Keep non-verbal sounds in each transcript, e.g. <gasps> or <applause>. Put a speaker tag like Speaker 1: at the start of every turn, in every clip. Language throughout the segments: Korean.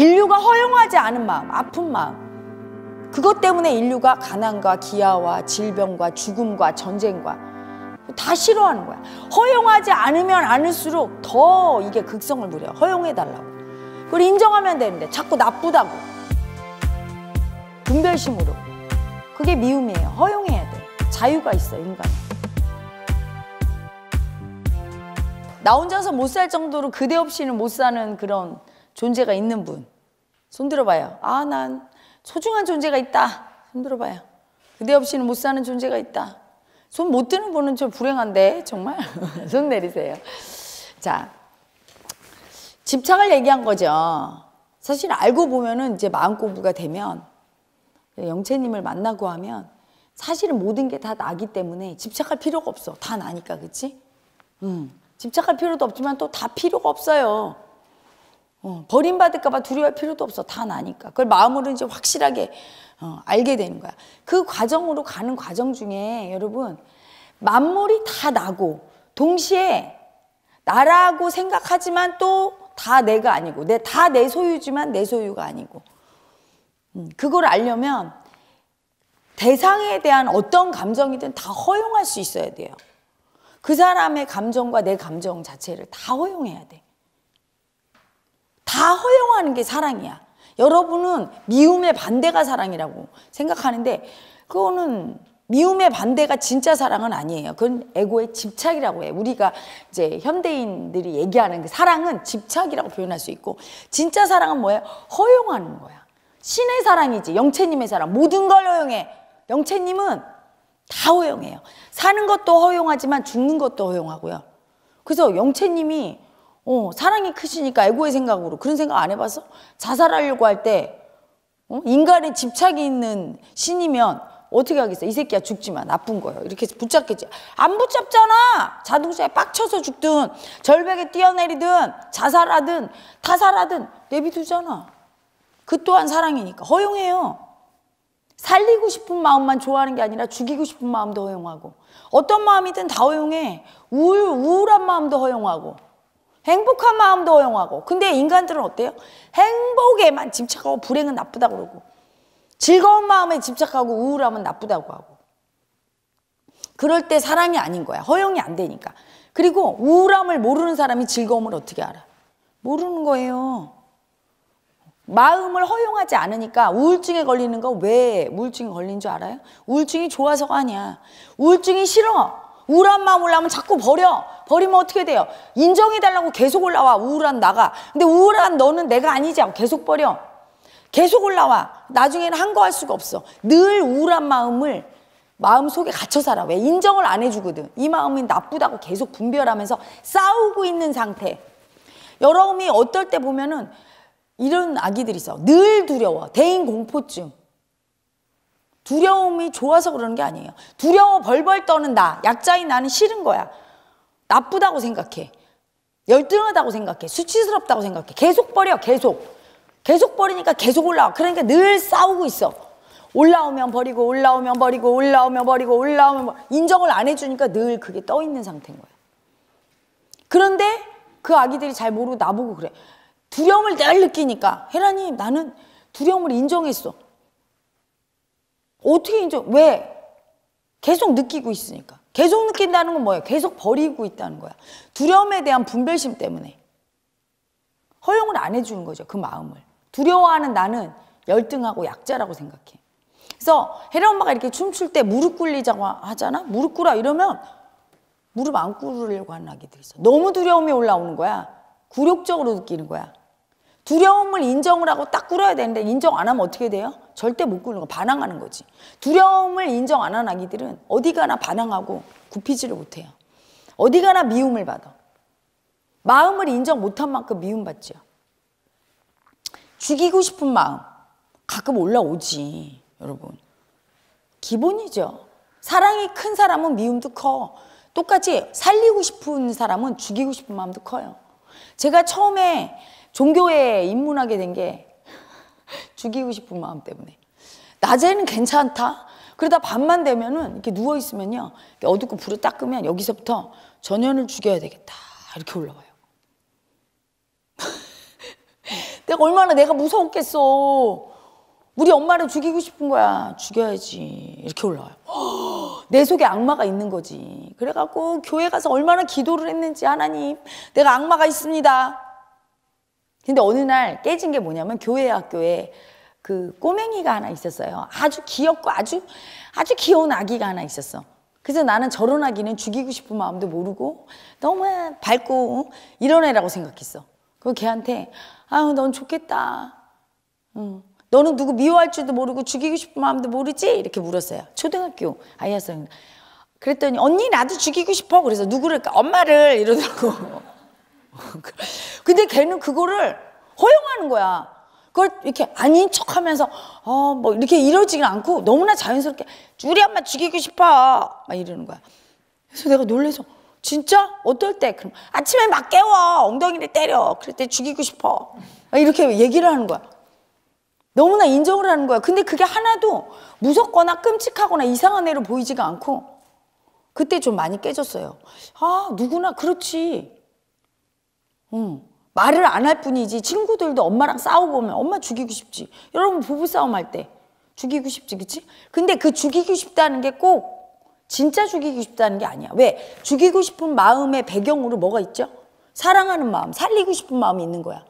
Speaker 1: 인류가 허용하지 않은 마음, 아픈 마음. 그것 때문에 인류가 가난과 기아와 질병과 죽음과 전쟁과 다 싫어하는 거야. 허용하지 않으면 않을수록 더 이게 극성을 부려. 허용해달라고. 그걸 인정하면 되는데 자꾸 나쁘다고. 분별심으로. 그게 미움이에요. 허용해야 돼. 자유가 있어, 인간. 나 혼자서 못 살 정도로 그대 없이는 못 사는 그런 존재가 있는 분. 손들어 봐요. 아, 난 소중한 존재가 있다. 손들어 봐요. 그대 없이는 못 사는 존재가 있다. 손 못 드는 분은 좀 불행한데, 정말. <laughs> 손 내리세요. 자. 집착을 얘기한 거죠. 사실 알고 보면은 이제 마음 공부가 되면 영채님을 만나고 하면 사실은 모든 게 다 나기 때문에 집착할 필요가 없어. 다 나니까, 그치? 음. 집착할 필요도 없지만 또 다 필요가 없어요. 어, 버림받을까봐 두려워할 필요도 없어. 다 나니까. 그걸 마음으로 이제 확실하게 어, 알게 되는 거야. 그 과정으로 가는 과정 중에 여러분, 만물이 다 나고, 동시에 나라고 생각하지만 또 다 내가 아니고, 내, 다 내 소유지만 내 소유가 아니고. 음, 그걸 알려면 대상에 대한 어떤 감정이든 다 허용할 수 있어야 돼요. 그 사람의 감정과 내 감정 자체를 다 허용해야 돼. 다 허용하는 게 사랑이야. 여러분은 미움의 반대가 사랑이라고 생각하는데 그거는 미움의 반대가 진짜 사랑은 아니에요. 그건 에고의 집착이라고 해. 우리가 이제 현대인들이 얘기하는 그 사랑은 집착이라고 표현할 수 있고 진짜 사랑은 뭐예요? 허용하는 거야. 신의 사랑이지. 영채님의 사랑. 모든 걸 허용해. 영채님은 다 허용해요. 사는 것도 허용하지만 죽는 것도 허용하고요. 그래서 영채님이 어, 사랑이 크시니까 애고의 생각으로 그런 생각 안 해봤어? 자살하려고 할때 어? 인간의 집착이 있는 신이면 어떻게 하겠어? 이 새끼야 죽지 마 나쁜 거예요 이렇게 붙잡겠지 안 붙잡잖아 자동차에 빡쳐서 죽든 절벽에 뛰어내리든 자살하든 타살하든 내비두잖아 그 또한 사랑이니까 허용해요 살리고 싶은 마음만 좋아하는 게 아니라 죽이고 싶은 마음도 허용하고 어떤 마음이든 다 허용해 우울, 우울한 마음도 허용하고 행복한 마음도 허용하고 근데 인간들은 어때요? 행복에만 집착하고 불행은 나쁘다 고 그러고 즐거운 마음에 집착하고 우울함은 나쁘다고 하고 그럴 때 사람이 아닌 거야 허용이 안 되니까 그리고 우울함을 모르는 사람이 즐거움을 어떻게 알아? 모르는 거예요 마음을 허용하지 않으니까 우울증에 걸리는 거 왜 우울증에 걸린 줄 알아요? 우울증이 좋아서가 아니야 우울증이 싫어 우울한 마음 을하면 자꾸 버려 버리면 어떻게 돼요? 인정해달라고 계속 올라와 우울한 나가 근데 우울한 너는 내가 아니지 않고 계속 버려 계속 올라와 나중에는 한 거 할 수가 없어 늘 우울한 마음을 마음속에 갇혀 살아 왜 인정을 안 해주거든 이 마음이 나쁘다고 계속 분별하면서 싸우고 있는 상태 여러분이 어떨 때 보면은 이런 아기들이 있어 늘 두려워 대인 공포증 두려움이 좋아서 그러는 게 아니에요 두려워 벌벌 떠는 나 약자인 나는 싫은 거야 나쁘다고 생각해. 열등하다고 생각해. 수치스럽다고 생각해. 계속 버려, 계속. 계속 버리니까 계속 올라와. 그러니까 늘 싸우고 있어. 올라오면 버리고, 올라오면 버리고, 올라오면 버리고, 올라오면 버리고. 인정을 안 해주니까 늘 그게 떠있는 상태인 거야. 그런데 그 아기들이 잘 모르고 나보고 그래. 두려움을 늘 느끼니까. 혜라님, 나는 두려움을 인정했어. 어떻게 인정? 왜? 계속 느끼고 있으니까. 계속 느낀다는 건 뭐예요? 계속 버리고 있다는 거야. 두려움에 대한 분별심 때문에. 허용을 안 해주는 거죠. 그 마음을. 두려워하는 나는 열등하고 약자라고 생각해. 그래서 헤라 엄마가 이렇게 춤출 때 무릎 꿇리자고 하잖아? 무릎 꿇어 이러면 무릎 안 꿇으려고 하는 아기들이 있어. 너무 두려움이 올라오는 거야. 굴욕적으로 느끼는 거야. 두려움을 인정을 하고 딱 꿇어야 되는데 인정 안 하면 어떻게 돼요? 절대 못 꿇는 거 반항하는 거지. 두려움을 인정 안한 아기들은 어디 가나 반항하고 굽히지를 못해요. 어디 가나 미움을 받아. 마음을 인정 못한 만큼 미움받죠. 죽이고 싶은 마음 가끔 올라오지 여러분. 기본이죠. 사랑이 큰 사람은 미움도 커. 똑같이 살리고 싶은 사람은 죽이고 싶은 마음도 커요. 제가 처음에 종교에 입문하게 된 게 죽이고 싶은 마음 때문에. 낮에는 괜찮다. 그러다 밤만 되면은 이렇게 누워 있으면요. 어둡고 불을 딱 끄면 여기서부터 전현을 죽여야 되겠다. 이렇게 올라와요. <laughs> 내가 얼마나 내가 무서웠겠어. 우리 엄마를 죽이고 싶은 거야. 죽여야지. 이렇게 올라와요. <gasps> 내 속에 악마가 있는 거지. 그래갖고 교회 가서 얼마나 기도를 했는지 하나님, 내가 악마가 있습니다. 근데 어느 날 깨진 게 뭐냐면 교회 학교에 그 꼬맹이가 하나 있었어요. 아주 귀엽고 아주 아주 귀여운 아기가 하나 있었어. 그래서 나는 저런 아기는 죽이고 싶은 마음도 모르고 너무 밝고 이런 애라고 생각했어. 그 걔한테 아유 넌 좋겠다. 응. 너는 누구 미워할 줄도 모르고 죽이고 싶은 마음도 모르지? 이렇게 물었어요. 초등학교 아이였어요. 그랬더니 언니 나도 죽이고 싶어. 그래서 누구를 엄마를 이러더라고. <laughs> 근데 걔는 그거를 허용하는 거야. 그걸 이렇게 아닌 척 하면서, 어, 뭐, 이렇게 이러지는 않고 너무나 자연스럽게, 우리 엄마 죽이고 싶어! 막 이러는 거야. 그래서 내가 놀래서, 진짜? 어떨 때? 그럼 아침에 막 깨워! 엉덩이를 때려! 그럴 때 죽이고 싶어! 이렇게 얘기를 하는 거야. 너무나 인정을 하는 거야. 근데 그게 하나도 무섭거나 끔찍하거나 이상한 애로 보이지가 않고 그때 좀 많이 깨졌어요. 아, 누구나 그렇지. 응. 어, 말을 안 할 뿐이지 친구들도 엄마랑 싸우고 오면 엄마 죽이고 싶지. 여러분 부부싸움 할 때 죽이고 싶지 그치? 근데 그 죽이고 싶다는 게 꼭 진짜 죽이고 싶다는 게 아니야. 왜? 죽이고 싶은 마음의 배경으로 뭐가 있죠? 사랑하는 마음, 살리고 싶은 마음이 있는 거야.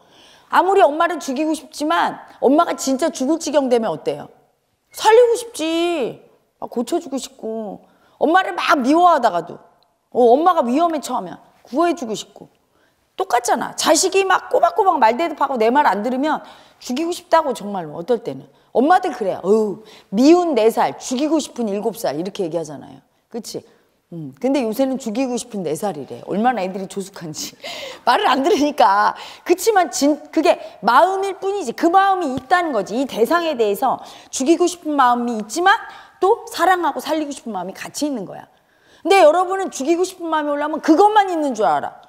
Speaker 1: 아무리 엄마를 죽이고 싶지만 엄마가 진짜 죽을 지경 되면 어때요? 살리고 싶지. 고쳐주고 싶고. 엄마를 막 미워하다가도 어, 엄마가 위험에 처하면 구해주고 싶고. 똑같잖아. 자식이 막 꼬박꼬박 말 대답하고 내 말 안 들으면 죽이고 싶다고 정말로 어떨 때는. 엄마들 그래. 요 어우, 미운 네 살 죽이고 싶은 일곱 살 이렇게 얘기하잖아요. 그치? 음, 근데 요새는 죽이고 싶은 네 살이래. 얼마나 애들이 조숙한지. <laughs> 말을 안 들으니까. 그치만 진, 그게 마음일 뿐이지. 그 마음이 있다는 거지. 이 대상에 대해서 죽이고 싶은 마음이 있지만 또 사랑하고 살리고 싶은 마음이 같이 있는 거야. 근데 여러분은 죽이고 싶은 마음이 올라오면 그것만 있는 줄 알아.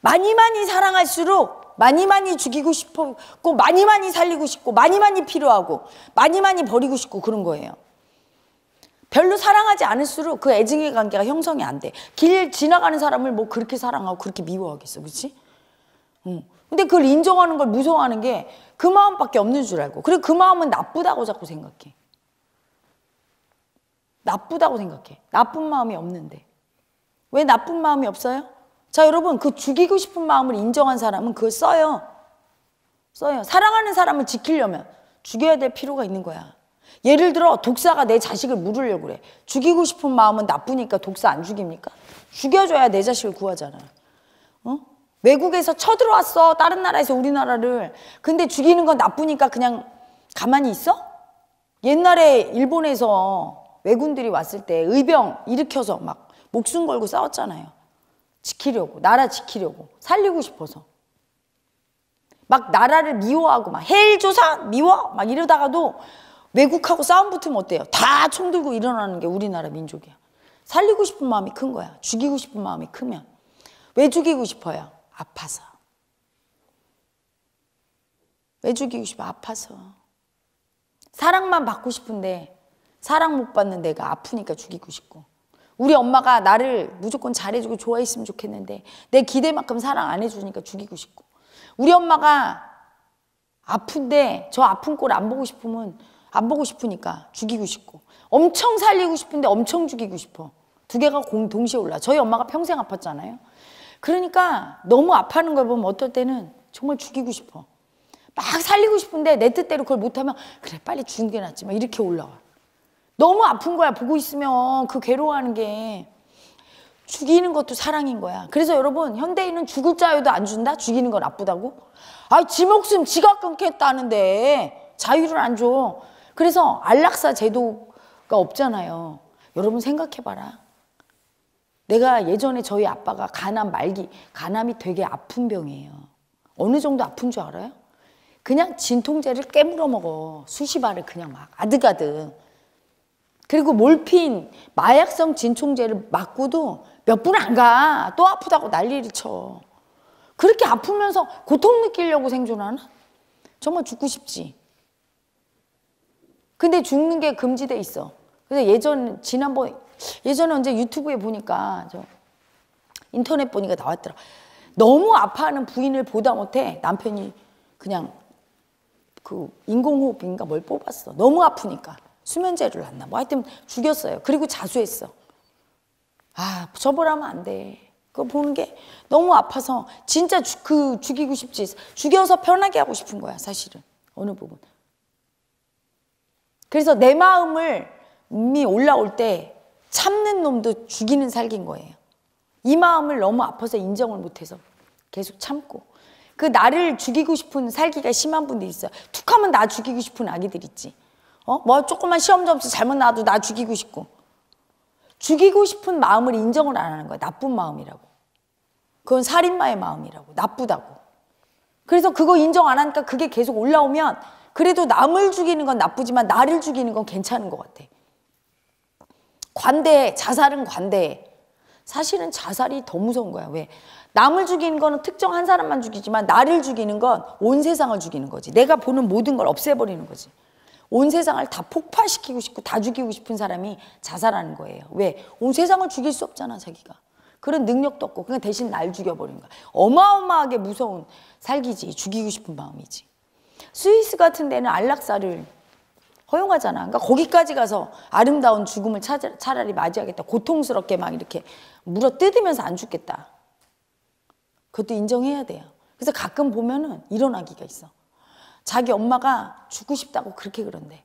Speaker 1: 많이 많이 사랑할수록 많이 많이 죽이고 싶고 많이 많이 살리고 싶고 많이 많이 필요하고 많이 많이 버리고 싶고 그런 거예요. 별로 사랑하지 않을수록 그 애증의 관계가 형성이 안 돼. 길 지나가는 사람을 뭐 그렇게 사랑하고 그렇게 미워하겠어. 그렇지? 응. 근데 그걸 인정하는 걸 무서워하는 게 그 마음밖에 없는 줄 알고. 그리고 그 마음은 나쁘다고 자꾸 생각해. 나쁘다고 생각해. 나쁜 마음이 없는데. 왜 나쁜 마음이 없어요? 자, 여러분, 그 죽이고 싶은 마음을 인정한 사람은 그걸 써요. 써요. 사랑하는 사람을 지키려면 죽여야 될 필요가 있는 거야. 예를 들어, 독사가 내 자식을 물으려고 그래. 죽이고 싶은 마음은 나쁘니까 독사 안 죽입니까? 죽여줘야 내 자식을 구하잖아. 어? 외국에서 쳐들어왔어. 다른 나라에서 우리나라를. 근데 죽이는 건 나쁘니까 그냥 가만히 있어? 옛날에 일본에서 외군들이 왔을 때 의병 일으켜서 막 목숨 걸고 싸웠잖아요. 지키려고, 나라 지키려고, 살리고 싶어서. 막 나라를 미워하고 막 헬조사 미워 막 이러다가도 외국하고 싸움 붙으면 어때요? 다 총 들고 일어나는 게 우리나라 민족이야. 살리고 싶은 마음이 큰 거야. 죽이고 싶은 마음이 크면. 왜 죽이고 싶어요? 아파서. 왜 죽이고 싶어? 아파서. 사랑만 받고 싶은데 사랑 못 받는 내가 아프니까 죽이고 싶고. 우리 엄마가 나를 무조건 잘해주고 좋아했으면 좋겠는데 내 기대만큼 사랑 안 해주니까 죽이고 싶고 우리 엄마가 아픈데 저 아픈 꼴 안 보고 싶으면 안 보고 싶으니까 죽이고 싶고 엄청 살리고 싶은데 엄청 죽이고 싶어 두 개가 공, 동시에 올라 저희 엄마가 평생 아팠잖아요 그러니까 너무 아파하는 걸 보면 어떨 때는 정말 죽이고 싶어 막 살리고 싶은데 내 뜻대로 그걸 못하면 그래 빨리 죽는 게 낫지 막 이렇게 올라와 너무 아픈 거야 보고 있으면 그 괴로워하는 게 죽이는 것도 사랑인 거야 그래서 여러분 현대인은 죽을 자유도 안 준다? 죽이는 건 나쁘다고? 아지 목숨 지가 끊겠다는데 자유를 안줘 그래서 안락사 제도가 없잖아요 여러분 생각해봐라 내가 예전에 저희 아빠가 간암 말기 간암이 되게 아픈 병이에요 어느 정도 아픈 줄 알아요? 그냥 진통제를 깨물어 먹어 수시발을 그냥 막 아득아득 그리고 몰핀, 마약성 진통제를 맞고도 몇 분 안 가. 또 아프다고 난리를 쳐. 그렇게 아프면서 고통 느끼려고 생존하나? 정말 죽고 싶지. 근데 죽는 게 금지돼 있어. 그래서 예전, 지난번, 예전에 언제 유튜브에 보니까, 저 인터넷 보니까 나왔더라. 너무 아파하는 부인을 보다 못해 남편이 그냥 그 인공호흡인가 뭘 뽑았어. 너무 아프니까. 수면제를 놨나 뭐 하여튼 죽였어요. 그리고 자수했어. 아 저벌하면 안 돼. 그거 보는 게 너무 아파서 진짜 주, 그 죽이고 싶지 죽여서 편하게 하고 싶은 거야 사실은 어느 부분. 그래서 내 마음을 미 올라올 때 참는 놈도 죽이는 살긴 거예요. 이 마음을 너무 아파서 인정을 못해서 계속 참고 그 나를 죽이고 싶은 살기가 심한 분들 있어 툭하면 나 죽이고 싶은 아기들 있지. 어? 뭐 조금만 시험 점수 잘못 나도 와나 죽이고 싶고. 죽이고 싶은 마음을 인정을 안 하는 거야. 나쁜 마음이라고. 그건 살인마의 마음이라고. 나쁘다고. 그래서 그거 인정 안 하니까 그게 계속 올라오면 그래도 남을 죽이는 건 나쁘지만 나를 죽이는 건 괜찮은 것 같아. 관대해. 자살은 관대해. 사실은 자살이 더 무서운 거야. 왜? 남을 죽이는 거는 특정 한 사람만 죽이지만 나를 죽이는 건 온 세상을 죽이는 거지. 내가 보는 모든 걸 없애버리는 거지. 온 세상을 다 폭파시키고 싶고 다 죽이고 싶은 사람이 자살하는 거예요. 왜? 온 세상을 죽일 수 없잖아, 자기가. 그런 능력도 없고 그냥 대신 날 죽여버린 거야. 어마어마하게 무서운 살기지. 죽이고 싶은 마음이지. 스위스 같은 데는 안락사를 허용하잖아. 그러니까 거기까지 가서 아름다운 죽음을 찾 차라리 맞이하겠다. 고통스럽게 막 이렇게 물어 뜯으면서 안 죽겠다. 그것도 인정해야 돼요. 그래서 가끔 보면은 일어나기가 있어. 자기 엄마가 죽고 싶다고 그렇게 그런데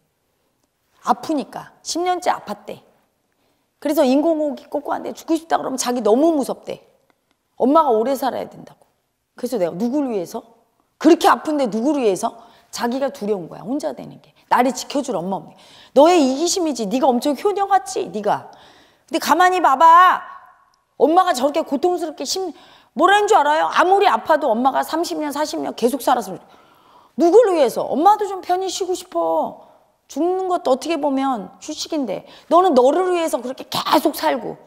Speaker 1: 아프니까 10년째 아팠대. 그래서 인공호흡기 꽂고 왔는데 죽고 싶다 그러면 자기 너무 무섭대. 엄마가 오래 살아야 된다고. 그래서 내가 누구를 위해서? 그렇게 아픈데 누구를 위해서? 자기가 두려운 거야. 혼자 되는 게. 나를 지켜줄 엄마 없네. 너의 이기심이지. 네가 엄청 효녀같지. 네가. 근데 가만히 봐봐. 엄마가 저렇게 고통스럽게 심 뭐라는 줄 알아요? 아무리 아파도 엄마가 30년, 40년 계속 살았으면 누굴 위해서? 엄마도 좀 편히 쉬고 싶어. 죽는 것도 어떻게 보면 휴식인데 너는 너를 위해서 그렇게 계속 살고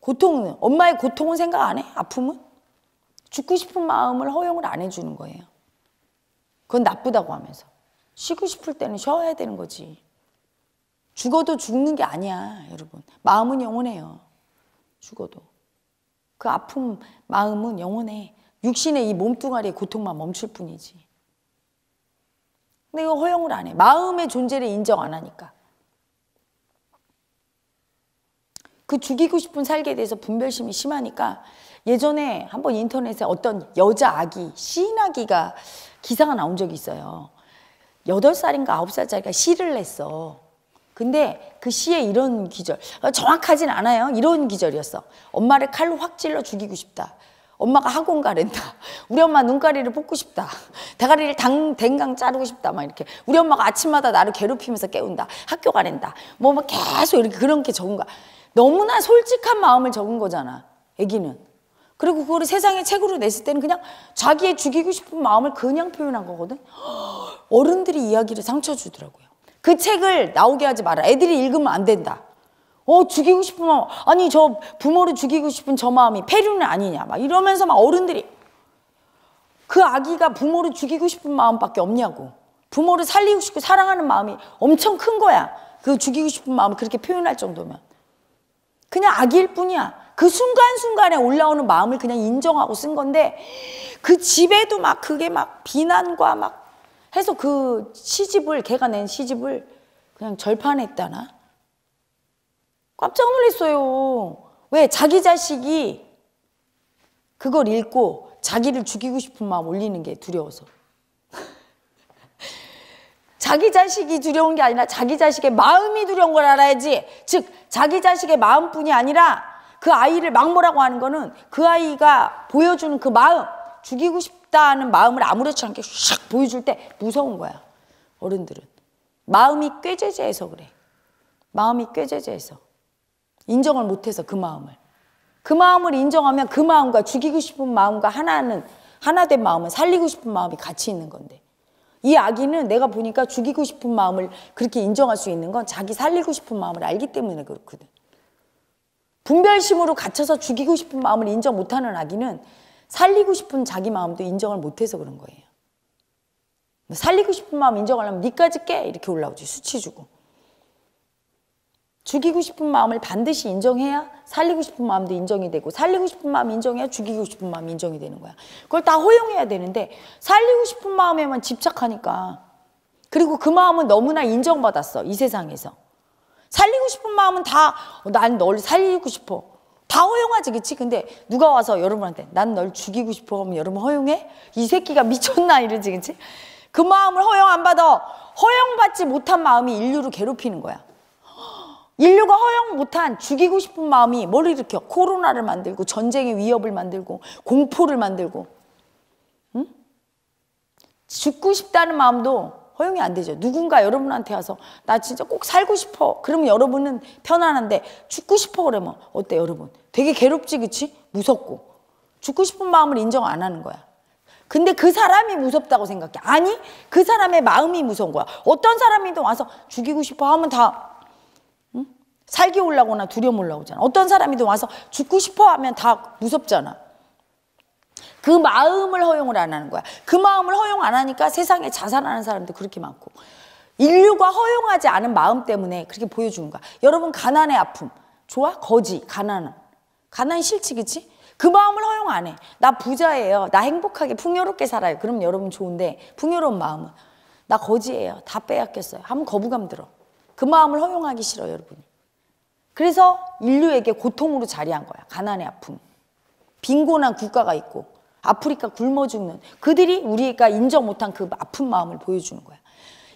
Speaker 1: 고통은 엄마의 고통은 생각 안 해? 아픔은? 죽고 싶은 마음을 허용을 안 해주는 거예요. 그건 나쁘다고 하면서 쉬고 싶을 때는 쉬어야 되는 거지. 죽어도 죽는 게 아니야, 여러분. 마음은 영원해요. 죽어도. 그 아픔 마음은 영원해. 육신의 이 몸뚱아리의 고통만 멈출 뿐이지. 근데 이거 허용을 안 해. 마음의 존재를 인정 안 하니까. 그 죽이고 싶은 살기에 대해서 분별심이 심하니까 예전에 한번 인터넷에 어떤 여자 아기, 시인 아기가 기사가 나온 적이 있어요. 8살인가 9살짜리가 시를 냈어. 근데 그 시에 이런 기절, 아, 정확하진 않아요. 이런 기절이었어. 엄마를 칼로 확 찔러 죽이고 싶다. 엄마가 학원 가랜다. 우리 엄마 눈가리를 뽑고 싶다. 대가리를 당, 댕강 자르고 싶다. 막 이렇게. 우리 엄마가 아침마다 나를 괴롭히면서 깨운다. 학교 가랜다. 뭐, 막 뭐 계속 이렇게 그런 게 적은 거야. 너무나 솔직한 마음을 적은 거잖아. 애기는. 그리고 그거를 세상에 책으로 냈을 때는 그냥 자기의 죽이고 싶은 마음을 그냥 표현한 거거든. <gasps> 어른들이 이야기를 상처 주더라고요. 그 책을 나오게 하지 마라. 애들이 읽으면 안 된다. 어 죽이고 싶은 마음 아니 저 부모를 죽이고 싶은 저 마음이 폐륜은 아니냐 막 이러면서 막 어른들이 그 아기가 부모를 죽이고 싶은 마음밖에 없냐고 부모를 살리고 싶고 사랑하는 마음이 엄청 큰 거야 그 죽이고 싶은 마음을 그렇게 표현할 정도면 그냥 아기일 뿐이야 그 순간순간에 올라오는 마음을 그냥 인정하고 쓴 건데 그 집에도 막 그게 막 비난과 막 해서 그 시집을 걔가 낸 시집을 그냥 절판했다나 깜짝 놀랐어요. 왜? 자기 자식이 그걸 읽고 자기를 죽이고 싶은 마음 올리는 게 두려워서. <laughs> 자기 자식이 두려운 게 아니라 자기 자식의 마음이 두려운 걸 알아야지. 즉, 자기 자식의 마음뿐이 아니라 그 아이를 막모라고 하는 거는 그 아이가 보여주는 그 마음, 죽이고 싶다는 마음을 아무렇지 않게 샥 보여줄 때 무서운 거야. 어른들은. 마음이 꾀죄죄해서 그래. 마음이 꾀죄죄해서. 인정을 못해서 그 마음을. 그 마음을 인정하면 그 마음과 죽이고 싶은 마음과 하나는, 하나 된 마음은 살리고 싶은 마음이 같이 있는 건데. 이 아기는 내가 보니까 죽이고 싶은 마음을 그렇게 인정할 수 있는 건 자기 살리고 싶은 마음을 알기 때문에 그렇거든. 분별심으로 갇혀서 죽이고 싶은 마음을 인정 못하는 아기는 살리고 싶은 자기 마음도 인정을 못해서 그런 거예요. 살리고 싶은 마음 인정하려면 니까지 깨 이렇게 올라오지 수치 주고. 죽이고 싶은 마음을 반드시 인정해야 살리고 싶은 마음도 인정이 되고 살리고 싶은 마음 인정해야 죽이고 싶은 마음 인정이 되는 거야. 그걸 다 허용해야 되는데 살리고 싶은 마음에만 집착하니까 그리고 그 마음은 너무나 인정받았어 이 세상에서 살리고 싶은 마음은 다 난 널 살리고 싶어 다 허용하지 그치 근데 누가 와서 여러분한테 난 널 죽이고 싶어 하면 여러분 허용해? 이 새끼가 미쳤나 이러지 그치 그 마음을 허용 안 받아 허용받지 못한 마음이 인류를 괴롭히는 거야 인류가 허용 못한 죽이고 싶은 마음이 뭘 일으켜? 코로나를 만들고 전쟁의 위협을 만들고 공포를 만들고 응? 죽고 싶다는 마음도 허용이 안 되죠. 누군가 여러분한테 와서 나 진짜 꼭 살고 싶어. 그러면 여러분은 편안한데 죽고 싶어 그러면 어때 여러분? 되게 괴롭지 그치? 무섭고 죽고 싶은 마음을 인정 안 하는 거야. 근데 그 사람이 무섭다고 생각해. 아니 그 사람의 마음이 무서운 거야. 어떤 사람이든 와서 죽이고 싶어 하면 다 살기 올라오거나 두려움 올라오잖아. 어떤 사람이든 와서 죽고 싶어 하면 다 무섭잖아. 그 마음을 허용을 안 하는 거야. 그 마음을 허용 안 하니까 세상에 자살하는 사람도 그렇게 많고. 인류가 허용하지 않은 마음 때문에 그렇게 보여주는 거야. 여러분 가난의 아픔. 좋아? 거지, 가난은. 가난 싫지, 그치? 그 마음을 허용 안 해. 나 부자예요. 나 행복하게 풍요롭게 살아요. 그럼 여러분 좋은데 풍요로운 마음은. 나 거지예요. 다 빼앗겼어요. 하면 거부감 들어. 그 마음을 허용하기 싫어 여러분 그래서 인류에게 고통으로 자리한 거야. 가난의 아픔. 빈곤한 국가가 있고 아프리카 굶어 죽는 그들이 우리가 인정 못한 그 아픈 마음을 보여주는 거야.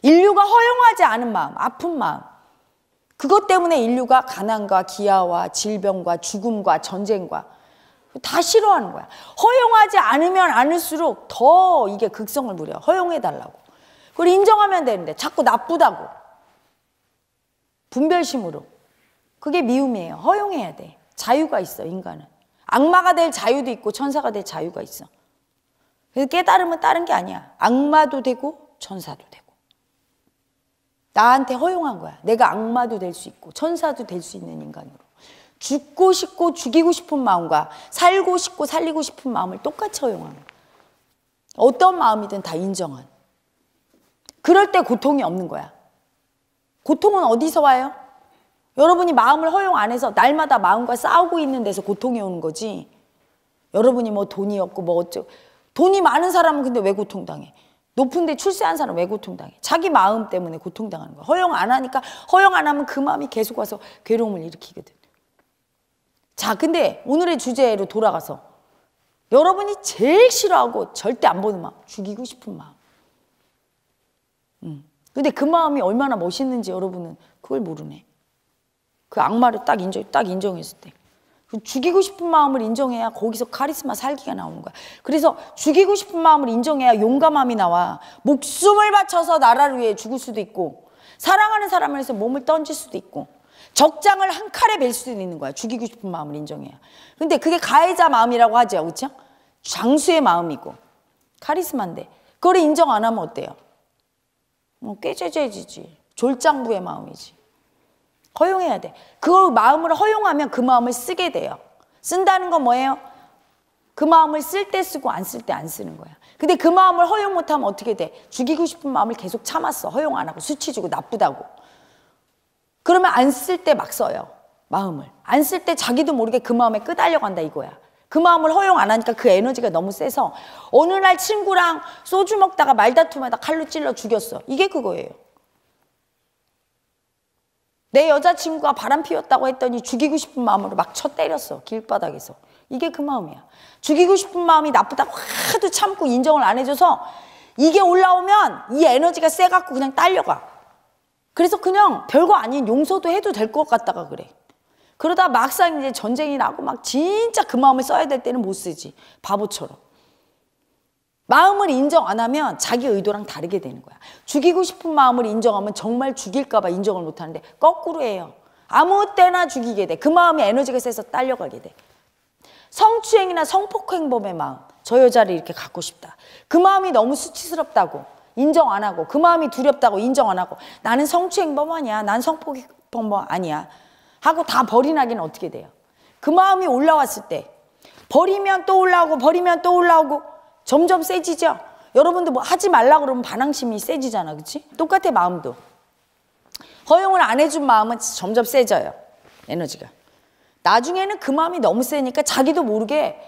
Speaker 1: 인류가 허용하지 않은 마음, 아픈 마음. 그것 때문에 인류가 가난과 기아와 질병과 죽음과 전쟁과 다 싫어하는 거야. 허용하지 않으면 않을수록 더 이게 극성을 부려. 허용해달라고. 그걸 인정하면 되는데 자꾸 나쁘다고. 분별심으로. 그게 미움이에요. 허용해야 돼. 자유가 있어, 인간은. 악마가 될 자유도 있고 천사가 될 자유가 있어. 그래서 깨달음은 다른 게 아니야. 악마도 되고 천사도 되고. 나한테 허용한 거야. 내가 악마도 될 수 있고 천사도 될 수 있는 인간으로. 죽고 싶고 죽이고 싶은 마음과 살고 싶고 살리고 싶은 마음을 똑같이 허용하는 어떤 마음이든 다 인정한 그럴 때 고통이 없는 거야 고통은 어디서 와요? 여러분이 마음을 허용 안 해서 날마다 마음과 싸우고 있는 데서 고통이 오는 거지. 여러분이 뭐 돈이 없고 뭐어쩌 돈이 많은 사람은 근데 왜 고통당해? 높은데 출세한 사람 왜 고통당해? 자기 마음 때문에 고통당하는 거야. 허용 안 하니까 허용 안 하면 그 마음이 계속 와서 괴로움을 일으키거든. 자, 근데 오늘의 주제로 돌아가서 여러분이 제일 싫어하고 절대 안 보는 마음, 죽이고 싶은 마음. 음. 근데 그 마음이 얼마나 멋있는지 여러분은 그걸 모르네. 그 악마를 딱 인정, 딱 인정했을 때. 그 죽이고 싶은 마음을 인정해야 거기서 카리스마 살기가 나오는 거야. 그래서 죽이고 싶은 마음을 인정해야 용감함이 나와. 목숨을 바쳐서 나라를 위해 죽을 수도 있고, 사랑하는 사람을 위해서 몸을 던질 수도 있고, 적장을 한 칼에 벨 수도 있는 거야. 죽이고 싶은 마음을 인정해야. 근데 그게 가해자 마음이라고 하죠. 그렇죠? 장수의 마음이고, 카리스마인데. 그걸 인정 안 하면 어때요? 뭐, 깨져지지. 졸장부의 마음이지. 허용해야 돼. 그 마음을 허용하면 그 마음을 쓰게 돼요. 쓴다는 건 뭐예요? 그 마음을 쓸 때 쓰고 안 쓸 때 안 쓰는 거야. 근데 그 마음을 허용 못하면 어떻게 돼? 죽이고 싶은 마음을 계속 참았어. 허용 안 하고 수치 주고 나쁘다고. 그러면 안 쓸 때 막 써요. 마음을. 안 쓸 때 자기도 모르게 그 마음에 끄달려 간다 이거야. 그 마음을 허용 안 하니까 그 에너지가 너무 세서 어느 날 친구랑 소주 먹다가 말다툼하다 칼로 찔러 죽였어. 이게 그거예요. 내 여자친구가 바람 피웠다고 했더니 죽이고 싶은 마음으로 막 쳐 때렸어. 길바닥에서. 이게 그 마음이야. 죽이고 싶은 마음이 나쁘다고 하도 참고 인정을 안 해줘서 이게 올라오면 이 에너지가 세갖고 그냥 딸려가. 그래서 그냥 별거 아닌 용서도 해도 될 것 같다가 그래. 그러다 막상 이제 전쟁이 나고 막 진짜 그 마음을 써야 될 때는 못 쓰지. 바보처럼. 마음을 인정 안 하면 자기 의도랑 다르게 되는 거야. 죽이고 싶은 마음을 인정하면 정말 죽일까 봐 인정을 못 하는데 거꾸로 해요. 아무 때나 죽이게 돼. 그 마음이 에너지가 세서 딸려가게 돼. 성추행이나 성폭행범의 마음. 저 여자를 이렇게 갖고 싶다. 그 마음이 너무 수치스럽다고 인정 안 하고 그 마음이 두렵다고 인정 안 하고 나는 성추행범 아니야. 난 성폭행범 아니야. 하고 다 버리나기는 어떻게 돼요? 그 마음이 올라왔을 때 버리면 또 올라오고 버리면 또 올라오고 점점 세지죠. 여러분도 뭐 하지 말라 그러면 반항심이 세지잖아. 그치? 똑같아 마음도. 허용을 안 해준 마음은 점점 세져요. 에너지가. 나중에는 그 마음이 너무 세니까 자기도 모르게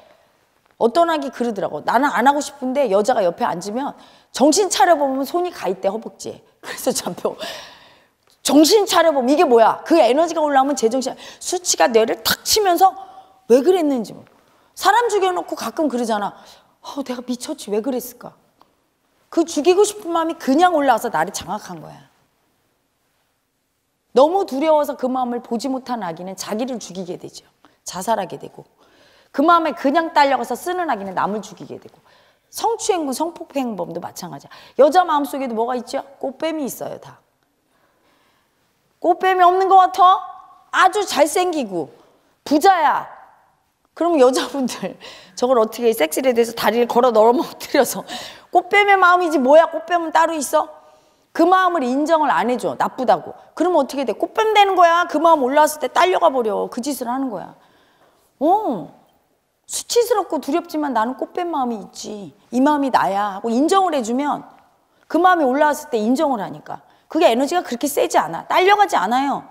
Speaker 1: 어떤 아기 그러더라고. 나는 안 하고 싶은데 여자가 옆에 앉으면 정신 차려보면 손이 가 있대 허벅지에. <laughs> 그래서 잠표 정신 차려보면 이게 뭐야. 그 에너지가 올라오면 제정신 수치가 뇌를 탁 치면서 왜 그랬는지. 사람 죽여놓고 가끔 그러잖아. 어, 내가 미쳤지 왜 그랬을까? 그 죽이고 싶은 마음이 그냥 올라와서 나를 장악한 거야. 너무 두려워서 그 마음을 보지 못한 아기는 자기를 죽이게 되죠. 자살하게 되고 그 마음에 그냥 딸려가서 쓰는 아기는 남을 죽이게 되고 성추행과 성폭행범도 마찬가지야. 여자 마음속에도 뭐가 있죠? 꽃뱀이 있어요 다. 꽃뱀이 없는 것 같아? 아주 잘생기고 부자야. 그럼 여자분들 저걸 어떻게 섹시에 대해서 다리를 걸어 널어먹들여서 꽃뱀의 마음이지 뭐야 꽃뱀은 따로 있어? 그 마음을 인정을 안 해줘 나쁘다고 그러면 어떻게 돼? 꽃뱀 되는 거야 그 마음 올라왔을 때 딸려가 버려 그 짓을 하는 거야 어 수치스럽고 두렵지만 나는 꽃뱀 마음이 있지 이 마음이 나야 하고 인정을 해주면 그 마음이 올라왔을 때 인정을 하니까 그게 에너지가 그렇게 세지 않아 딸려가지 않아요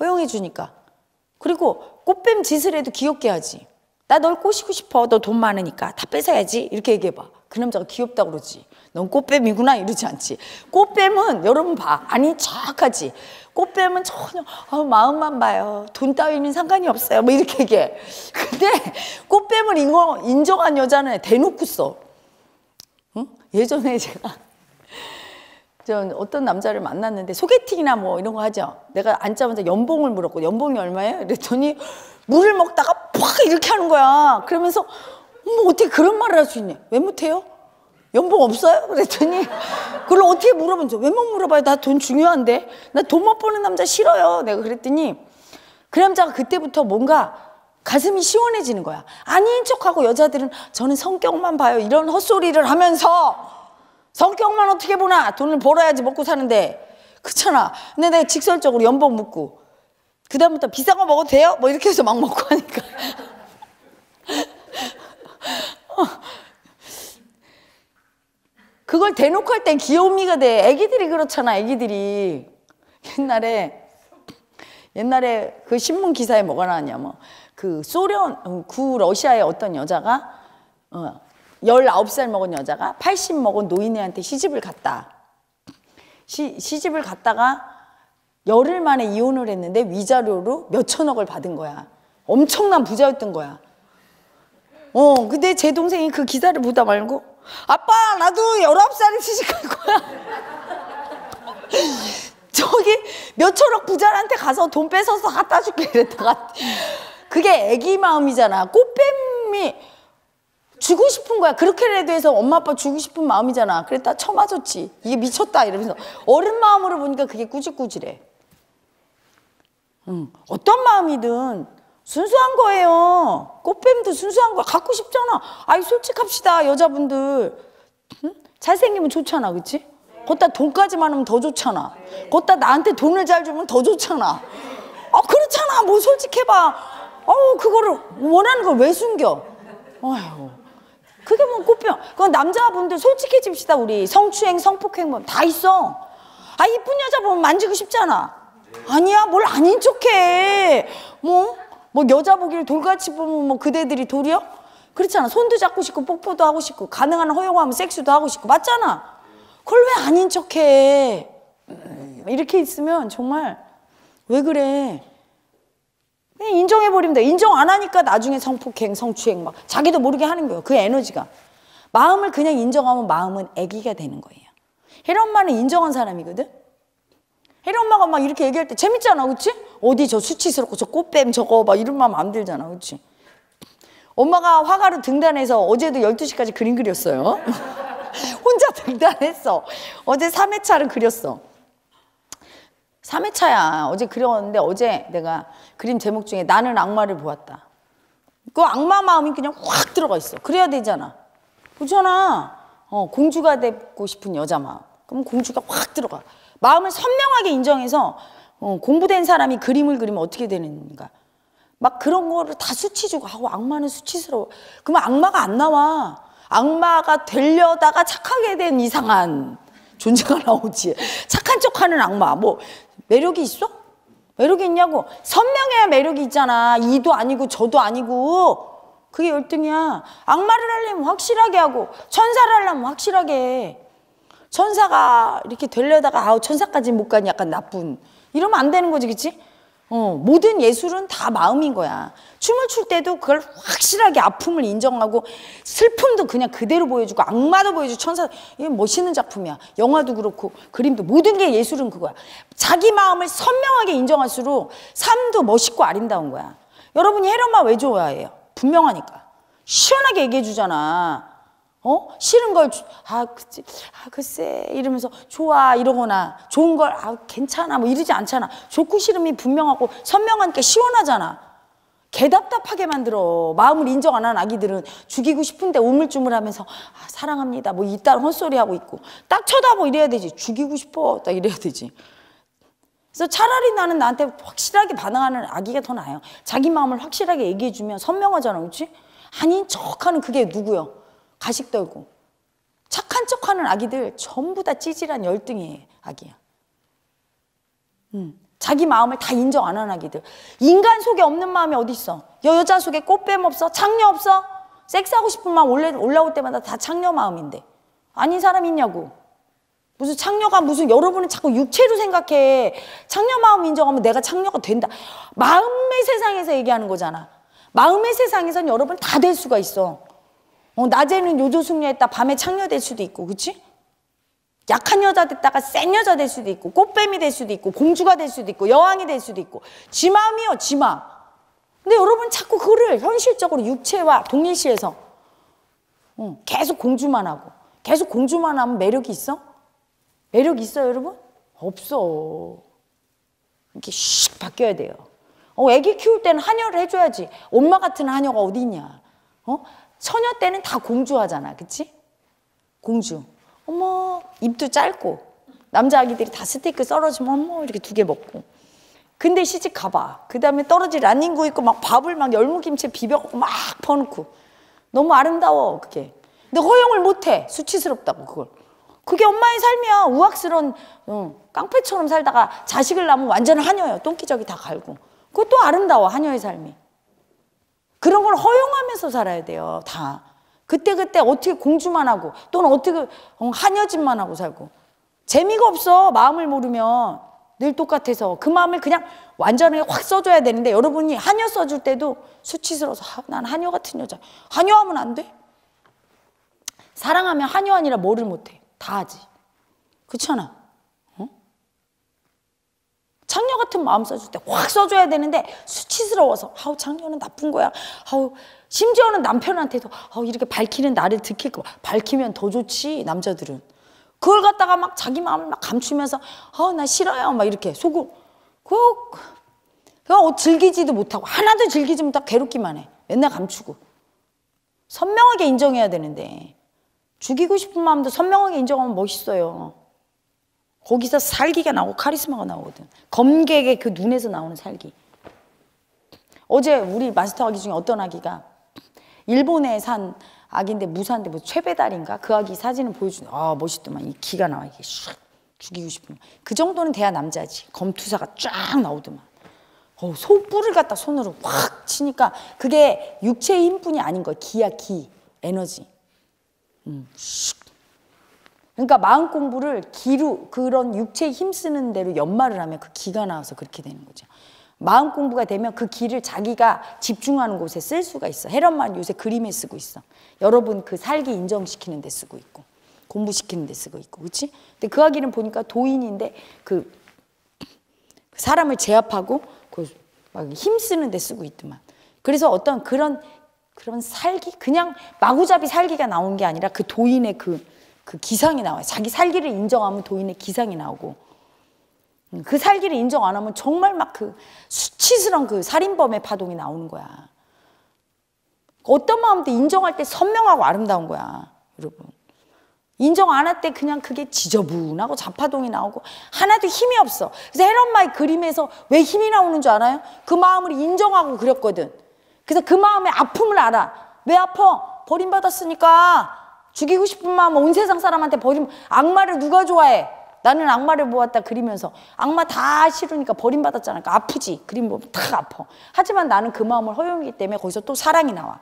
Speaker 1: 허용해주니까 그리고 꽃뱀 짓을 해도 귀엽게 하지. 나 널 꼬시고 싶어. 너 돈 많으니까 다 뺏어야지. 이렇게 얘기해봐. 그 남자가 귀엽다 그러지. 넌 꽃뱀이구나 이러지 않지. 꽃뱀은 여러분 봐. 아닌 척하지. 꽃뱀은 전혀 어, 마음만 봐요. 돈 따위는 상관이 없어요. 뭐 이렇게 얘기해. 근데 꽃뱀을 인정한 여자는 대놓고 써. 응? 예전에 제가 전 어떤 남자를 만났는데 소개팅이나 뭐 이런 거 하죠. 내가 앉자마자 연봉을 물었고 연봉이 얼마예요? 그랬더니 물을 먹다가 팍 이렇게 하는 거야. 그러면서 뭐 어떻게 그런 말을 할 수 있냐? 왜 못해요? 연봉 없어요? 그랬더니 그걸 어떻게 물어본지 왜못 물어봐요? 나 돈 중요한데 나 돈 못 버는 남자 싫어요. 내가 그랬더니 그 남자가 그때부터 뭔가 가슴이 시원해지는 거야. 아닌 척하고 여자들은 저는 성격만 봐요. 이런 헛소리를 하면서 성격만 어떻게 보나 돈을 벌어야지 먹고 사는데 그렇잖아. 근데 내가 직설적으로 연봉 묻고 그 다음부터 비싼 거 먹어도 돼요? 뭐 이렇게 해서 막 먹고 하니까 <laughs> 그걸 대놓고 할 땐 귀여움이가 돼. 애기들이 그렇잖아. 애기들이 옛날에 옛날에 그 신문 기사에 뭐가 나왔냐 뭐그 소련 어, 구 러시아의 어떤 여자가 어, 열아홉 살 먹은 여자가 팔십 먹은 노인네한테 시집을 갔다. 시, 시집을 갔다가 열흘 만에 이혼을 했는데 위자료로 몇천억을 받은 거야. 엄청난 부자였던 거야. 어, 근데 제 동생이 그 기사를 보다 말고, 아빠, 나도 19살에 시집갈 거야. <laughs> 저기 몇천억 부자한테 가서 돈 뺏어서 갖다 줄게 이랬다가. 그게 애기 마음이잖아. 꽃뱀이. 주고 싶은 거야. 그렇게라도 해서 엄마 아빠 주고 싶은 마음이잖아. 그랬다 쳐맞았지. 이게 미쳤다 이러면서 어른 마음으로 보니까 그게 꾸질꾸질해. 응. 어떤 마음이든 순수한 거예요. 꽃뱀도 순수한 거 갖고 싶잖아. 아이 솔직합시다 여자분들. 응? 잘생기면 좋잖아, 그치 거기다 돈까지 만하면더 좋잖아. 거기다 나한테 돈을 잘 주면 더 좋잖아. 어 그렇잖아. 뭐 솔직해봐. 어우 그거를 원하는 걸 왜 숨겨? 어휴. 그게 뭐 꽃병. 그건 남자분들 솔직해집시다. 우리 성추행, 성폭행 뭐다 있어. 아 이쁜 여자 보면 만지고 싶잖아. 아니야 뭘 아닌 척해. 뭐뭐 뭐 여자 보기를 돌같이 보면 뭐 그대들이 돌이요? 그렇잖아. 손도 잡고 싶고 뽀뽀도 하고 싶고 가능한 허용하면 섹스도 하고 싶고 맞잖아. 그걸 왜 아닌 척해? 음, 이렇게 있으면 정말 왜 그래? 인정해버립니다 인정 안 하니까 나중에 성폭행, 성추행 막 자기도 모르게 하는 거예요. 그 에너지가. 마음을 그냥 인정하면 마음은 애기가 되는 거예요. 헤리 엄마는 인정한 사람이거든? 혜리 엄마가 막 이렇게 얘기할 때 재밌잖아, 그치? 어디 저 수치스럽고 저 꽃뱀 저거 막 이런 마음 안 들잖아, 그치? 엄마가 화가로 등단해서 어제도 12시까지 그림 그렸어요. <laughs> 혼자 등단했어. 어제 3회차를 그렸어. 3회차야. 어제 그렸는데 어제 내가 그림 제목 중에 나는 악마를 보았다. 그 악마 마음이 그냥 확 들어가 있어. 그래야 되잖아. 그잖아 어, 공주가 되고 싶은 여자 마음. 그럼 공주가 확 들어가. 마음을 선명하게 인정해서 어, 공부된 사람이 그림을 그리면 어떻게 되는가. 막 그런 거를 다 수치주고 하고 악마는 수치스러워. 그러면 악마가 안 나와. 악마가 되려다가 착하게 된 이상한 존재가 <laughs> 나오지. 착한 척 하는 악마. 뭐, 매력이 있어? 매력이 있냐고 선명해야 매력이 있잖아 이도 아니고 저도 아니고 그게 열등이야 악마를 하려면 확실하게 하고 천사를 하려면 확실하게 해 천사가 이렇게 되려다가 아우 천사까지 못 가니 약간 나쁜 이러면 안 되는 거지 그치? 어, 모든 예술은 다 마음인 거야. 춤을 출 때도 그걸 확실하게 아픔을 인정하고 슬픔도 그냥 그대로 보여주고 악마도 보여주고 천사 이게 멋있는 작품이야. 영화도 그렇고 그림도 모든 게 예술은 그거야. 자기 마음을 선명하게 인정할수록 삶도 멋있고 아름다운 거야. 여러분이 헤엄마 왜 좋아해요? 분명하니까. 시원하게 얘기해 주잖아. 어? 싫은 걸, 아, 그치, 아, 글쎄, 이러면서 좋아, 이러거나, 좋은 걸, 아, 괜찮아, 뭐 이러지 않잖아. 좋고 싫음이 분명하고 선명하니까 시원하잖아. 개답답하게 만들어. 마음을 인정 안한 아기들은 죽이고 싶은데 우물쭈물 하면서, 아, 사랑합니다. 뭐 이따 헛소리 하고 있고. 딱 쳐다보 뭐 이래야 되지. 죽이고 싶어. 딱 이래야 되지. 그래서 차라리 나는 나한테 확실하게 반응하는 아기가 더 나아요. 자기 마음을 확실하게 얘기해주면 선명하잖아. 그치 아닌 척 하는 그게 누구요? 가식 떨고 착한 척하는 아기들 전부 다 찌질한 열등이 아기야. 음, 자기 마음을 다 인정 안 하는 아기들. 인간 속에 없는 마음이 어디 있어? 여자 속에 꽃뱀 없어? 창녀 없어? 섹스하고 싶은 마음 올라, 올 때마다 다 창녀 마음인데 아닌 사람 있냐고. 무슨 창녀가 무슨 여러분은 자꾸 육체로 생각해. 창녀 마음 인정하면 내가 창녀가 된다. 마음의 세상에서 얘기하는 거잖아. 마음의 세상에선 여러분 다 될 수가 있어. 어, 낮에는 요조숙녀였다 밤에 창녀 될 수도 있고 그치? 약한 여자 됐다가 센 여자 될 수도 있고 꽃뱀이 될 수도 있고 공주가 될 수도 있고 여왕이 될 수도 있고 지 마음이요 지 마음 근데 여러분 자꾸 그를 현실적으로 육체와 동일시해서 응, 어, 계속 공주만 하고 계속 공주만 하면 매력이 있어? 매력 있어요 여러분? 없어 이렇게 슉 바뀌어야 돼요 어, 애기 키울 때는 한여를 해줘야지 엄마 같은 한여가 어디 있냐 어? 처녀 때는 다 공주하잖아. 그치? 공주. 어머, 입도 짧고. 남자 아기들이 다 스테이크 썰어주면 어머, 이렇게 두 개 먹고. 근데 시집 가봐. 그 다음에 떨어질 란닝구 있고 막 밥을 막 열무김치 비벼갖고 막 퍼놓고. 너무 아름다워, 그게. 근데 허용을 못해. 수치스럽다고, 그걸. 그게 엄마의 삶이야. 우악스러운 응, 어, 깡패처럼 살다가 자식을 낳으면 완전 한여예요. 똥기저기다 갈고. 그것도 아름다워, 한여의 삶이. 그런 걸 허용하면서 살아야 돼요. 다. 그때그때 그때 어떻게 공주만 하고 또는 어떻게 어, 한여진만 하고 살고 재미가 없어 마음을 모르면 늘 똑같아서 그 마음을 그냥 완전히 확 써줘야 되는데 여러분이 한여 써줄 때도 수치스러워서 아, 난 한여 같은 여자 한여하면 안 돼? 사랑하면 한여 아니라 뭐를 못해 다 하지 그렇잖아 창녀 같은 마음 써줄 때 확 써줘야 되는데 수치스러워서 아우 창녀는 나쁜 거야 아우 심지어는 남편한테도 아우 이렇게 밝히는 나를 들킬까 밝히면 더 좋지 남자들은 그걸 갖다가 막 자기 마음을 막 감추면서 아우 나 싫어요 막 이렇게 속으로 그 그거 즐기지도 못하고 하나도 즐기지 못하고 괴롭기만 해 맨날 감추고 선명하게 인정해야 되는데 죽이고 싶은 마음도 선명하게 인정하면 멋있어요 거기서 살기가 나오고 카리스마가 나오거든. 검객의 그 눈에서 나오는 살기. 어제 우리 마스터 아기 중에 어떤 아기가 일본에 산 아기인데 무사인데 뭐 최배달인가 그 아기 사진을 보여주아 멋있더만 이 기가 나와 이게 슉 죽이고 싶은 그 정도는 돼야 남자지 검투사가 쫙 나오더만 어, 소뿔을 갖다 손으로 확 치니까 그게 육체의 힘뿐이 아닌 거야 기야 기 에너지 음, 슉 그러니까 마음 공부를 기루 그런 육체에 힘쓰는 대로 연말을 하면 그 기가 나와서 그렇게 되는 거죠. 마음 공부가 되면 그 기를 자기가 집중하는 곳에 쓸 수가 있어. 헤런만 요새 그림에 쓰고 있어. 여러분 그 살기 인정시키는 데 쓰고 있고 공부시키는 데 쓰고 있고 그렇지? 근데 그 아기는 보니까 도인인데 그 사람을 제압하고 그막 힘쓰는 데 쓰고 있더만. 그래서 어떤 그런 그런 살기 그냥 마구잡이 살기가 나온 게 아니라 그 도인의 그그 기상이 나와요. 자기 살기를 인정하면 도인의 기상이 나오고 음, 그 살기를 인정 안 하면 정말 막 그 수치스러운 그 살인범의 파동이 나오는 거야. 어떤 마음도 인정할 때 선명하고 아름다운 거야, 여러분. 인정 안 할 때 그냥 그게 지저분하고 자파동이 나오고 하나도 힘이 없어. 그래서 헤런마의 그림에서 왜 힘이 나오는 줄 알아요? 그 마음을 인정하고 그렸거든. 그래서 그 마음의 아픔을 알아. 왜 아파? 버림받았으니까. 죽이고 싶은 마음 온 세상 사람한테 버림 악마를 누가 좋아해? 나는 악마를 모았다 그리면서 악마 다 싫으니까 버림받았잖아. 그러니까 아프지. 그림 보면 탁 아파. 하지만 나는 그 마음을 허용하기 때문에 거기서 또 사랑이 나와.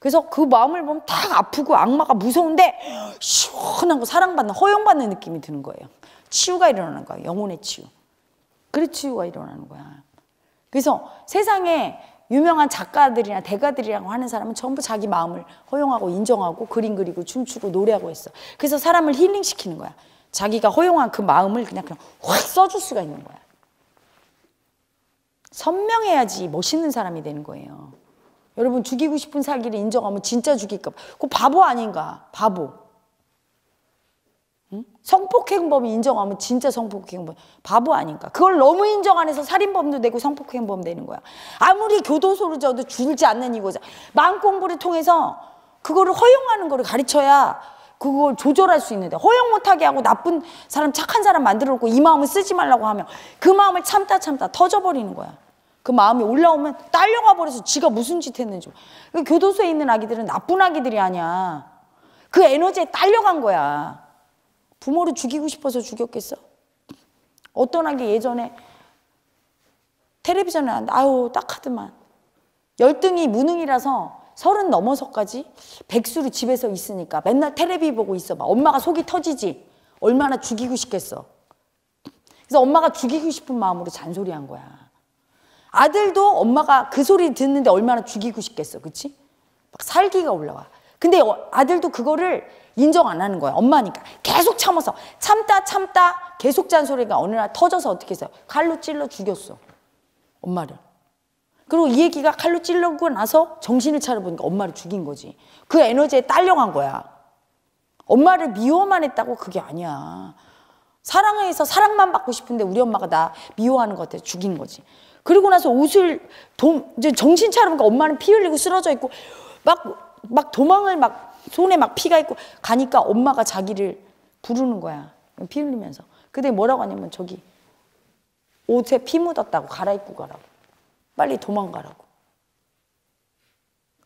Speaker 1: 그래서 그 마음을 보면 탁 아프고 악마가 무서운데 시원한 거 사랑받는 허용받는 느낌이 드는 거예요. 치유가 일어나는 거야. 영혼의 치유. 그래 치유가 일어나는 거야. 그래서 세상에 유명한 작가들이나 대가들이라고 하는 사람은 전부 자기 마음을 허용하고 인정하고 그림 그리고 춤추고 노래하고 했어. 그래서 사람을 힐링시키는 거야. 자기가 허용한 그 마음을 그냥 그냥 확 써줄 수가 있는 거야. 선명해야지 멋있는 사람이 되는 거예요. 여러분 죽이고 싶은 살기를 인정하면 진짜 죽일까 봐. 그 바보 아닌가? 바보. 성폭행범이 인정하면 진짜 성폭행범 바보 아닌가 그걸 너무 인정 안 해서 살인범도 되고 성폭행범 되는 거야 아무리 교도소를 져도 줄지 않는 이거죠 마음 공부를 통해서 그거를 허용하는 거를 가르쳐야 그걸 조절할 수 있는데 허용 못하게 하고 나쁜 사람 착한 사람 만들어 놓고 이 마음을 쓰지 말라고 하면 그 마음을 참다 참다 터져버리는 거야 그 마음이 올라오면 딸려가 버려서 지가 무슨 짓 했는지 그 교도소에 있는 아기들은 나쁜 아기들이 아니야 그 에너지에 딸려간 거야 부모를 죽이고 싶어서 죽였겠어? 어떤 아기 예전에 텔레비전에 안, 아유 딱하더만 열등이 무능이라서 서른 넘어서까지 백수로 집에서 있으니까 맨날 텔레비 보고 있어봐 엄마가 속이 터지지 얼마나 죽이고 싶겠어 그래서 엄마가 죽이고 싶은 마음으로 잔소리한 거야 아들도 엄마가 그 소리 듣는데 얼마나 죽이고 싶겠어 그치? 막 살기가 올라와 근데 어, 아들도 그거를 인정 안 하는 거야. 엄마니까. 계속 참아서. 참다 참다 계속 잔소리가 어느 날 터져서 어떻게 했어요? 칼로 찔러 죽였어. 엄마를. 그리고 이 얘기가 칼로 찔러고 나서 정신을 차려보니까 엄마를 죽인 거지. 그 에너지에 딸려간 거야. 엄마를 미워만 했다고 그게 아니야. 사랑해서 사랑만 받고 싶은데 우리 엄마가 나 미워하는 것 같아서 죽인 거지. 그리고 나서 옷을 동, 이제 정신 차려보니까 엄마는 피 흘리고 쓰러져 있고 막막 도망을 막 손에 막 피가 있고 가니까 엄마가 자기를 부르는 거야. 피 흘리면서. 근데 뭐라고 하냐면 저기 옷에 피 묻었다고 갈아입고 가라고. 빨리 도망가라고.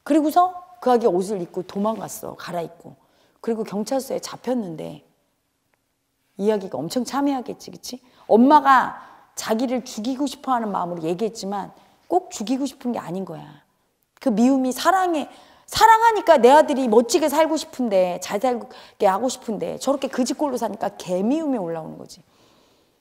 Speaker 1: 그리고서 그 아기 옷을 입고 도망갔어. 갈아입고. 그리고 경찰서에 잡혔는데 이야기가 엄청 참해하겠지, 그치? 엄마가 자기를 죽이고 싶어 하는 마음으로 얘기했지만 꼭 죽이고 싶은 게 아닌 거야. 그 미움이 사랑에 사랑하니까 내 아들이 멋지게 살고 싶은데 잘 살게 하고 싶은데 저렇게 그지골로 사니까 개미움이 올라오는 거지.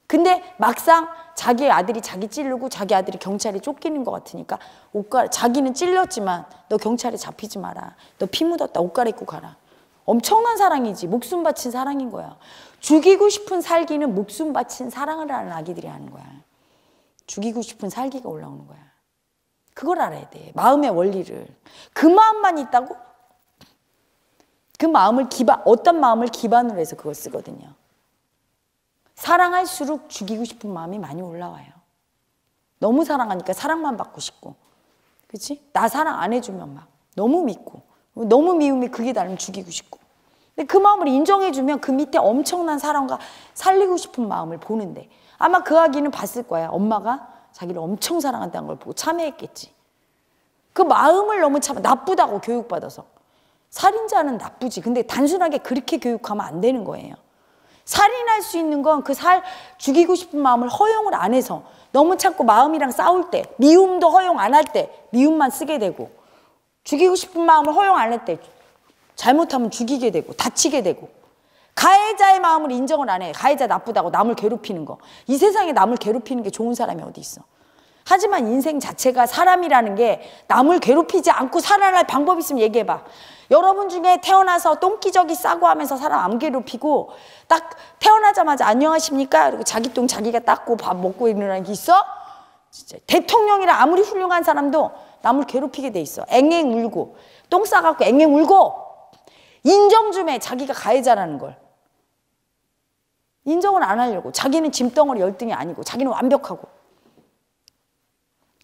Speaker 1: 근데 막상 자기 아들이 자기 찌르고 자기 아들이 경찰에 쫓기는 것 같으니까 옷갈 자기는 찔렸지만 너 경찰에 잡히지 마라. 너 피 묻었다 옷 갈아입고 가라. 엄청난 사랑이지 목숨 바친 사랑인 거야. 죽이고 싶은 살기는 목숨 바친 사랑을 하는 아기들이 하는 거야. 죽이고 싶은 살기가 올라오는 거야. 그걸 알아야 돼. 마음의 원리를. 그 마음만 있다고? 그 마음을 기반, 어떤 마음을 기반으로 해서 그걸 쓰거든요. 사랑할수록 죽이고 싶은 마음이 많이 올라와요. 너무 사랑하니까 사랑만 받고 싶고. 그치? 나 사랑 안 해주면 막 너무 믿고. 너무 미움이 그게 나를 죽이고 싶고. 근데 그 마음을 인정해주면 그 밑에 엄청난 사랑과 살리고 싶은 마음을 보는데. 아마 그 아기는 봤을 거야. 엄마가 자기를 엄청 사랑한다는 걸 보고 참회했겠지. 그 마음을 너무 참 나쁘다고 교육받아서. 살인자는 나쁘지. 근데 단순하게 그렇게 교육하면 안 되는 거예요. 살인할 수 있는 건 그 살 죽이고 싶은 마음을 허용을 안 해서 너무 참고 마음이랑 싸울 때 미움도 허용 안 할 때 미움만 쓰게 되고 죽이고 싶은 마음을 허용 안 할 때 잘못하면 죽이게 되고 다치게 되고 가해자의 마음을 인정을 안 해. 가해자 나쁘다고 남을 괴롭히는 거. 이 세상에 남을 괴롭히는 게 좋은 사람이 어디 있어. 하지만 인생 자체가 사람이라는 게 남을 괴롭히지 않고 살아날 방법 이 있으면 얘기해봐. 여러분 중에 태어나서 똥기저귀 싸고 하면서 사람 안 괴롭히고 딱 태어나자마자 안녕하십니까? 그리고 자기 똥 자기가 닦고 밥 먹고 이러는 게 있어? 진짜 대통령이라 아무리 훌륭한 사람도 남을 괴롭히게 돼 있어. 앵앵 울고 똥 싸갖고 앵앵 울고 인정 좀 해 자기가 가해자라는 걸. 인정을 안 하려고. 자기는 짐덩어리 열등이 아니고 자기는 완벽하고.